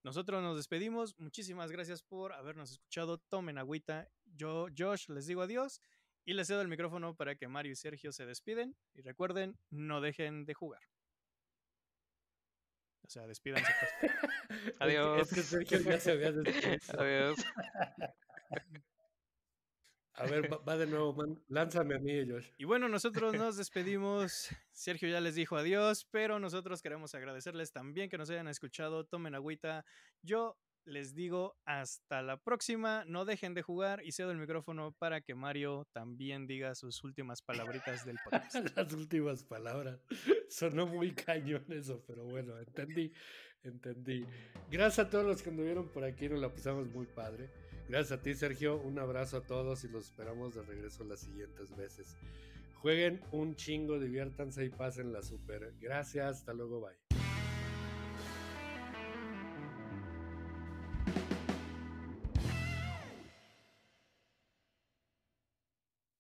Nosotros nos despedimos. Muchísimas gracias por habernos escuchado. Tomen agüita. Yo, Josh, les digo adiós y les cedo el micrófono para que Mario y Sergio se despiden. Y recuerden, no dejen de jugar. O sea, despídanse. [laughs] Adiós. Adiós. A ver, va, de nuevo, lánzame a mí, Josh. Y bueno, nosotros [laughs] nos despedimos. Sergio ya les dijo adiós, pero nosotros queremos agradecerles también que nos hayan escuchado. Tomen agüita. Yo les digo hasta la próxima. No dejen de jugar y cedo el micrófono para que Mario también diga sus últimas palabritas del [laughs] podcast. Las últimas palabras. Sonó muy cañón eso, pero bueno, entendí, entendí. Gracias a todos los que anduvieron por aquí, nos la pasamos muy padre. Gracias a ti, Sergio. Un abrazo a todos y los esperamos de regreso las siguientes veces. Jueguen un chingo, diviértanse y pasen la super. Gracias, hasta luego, bye.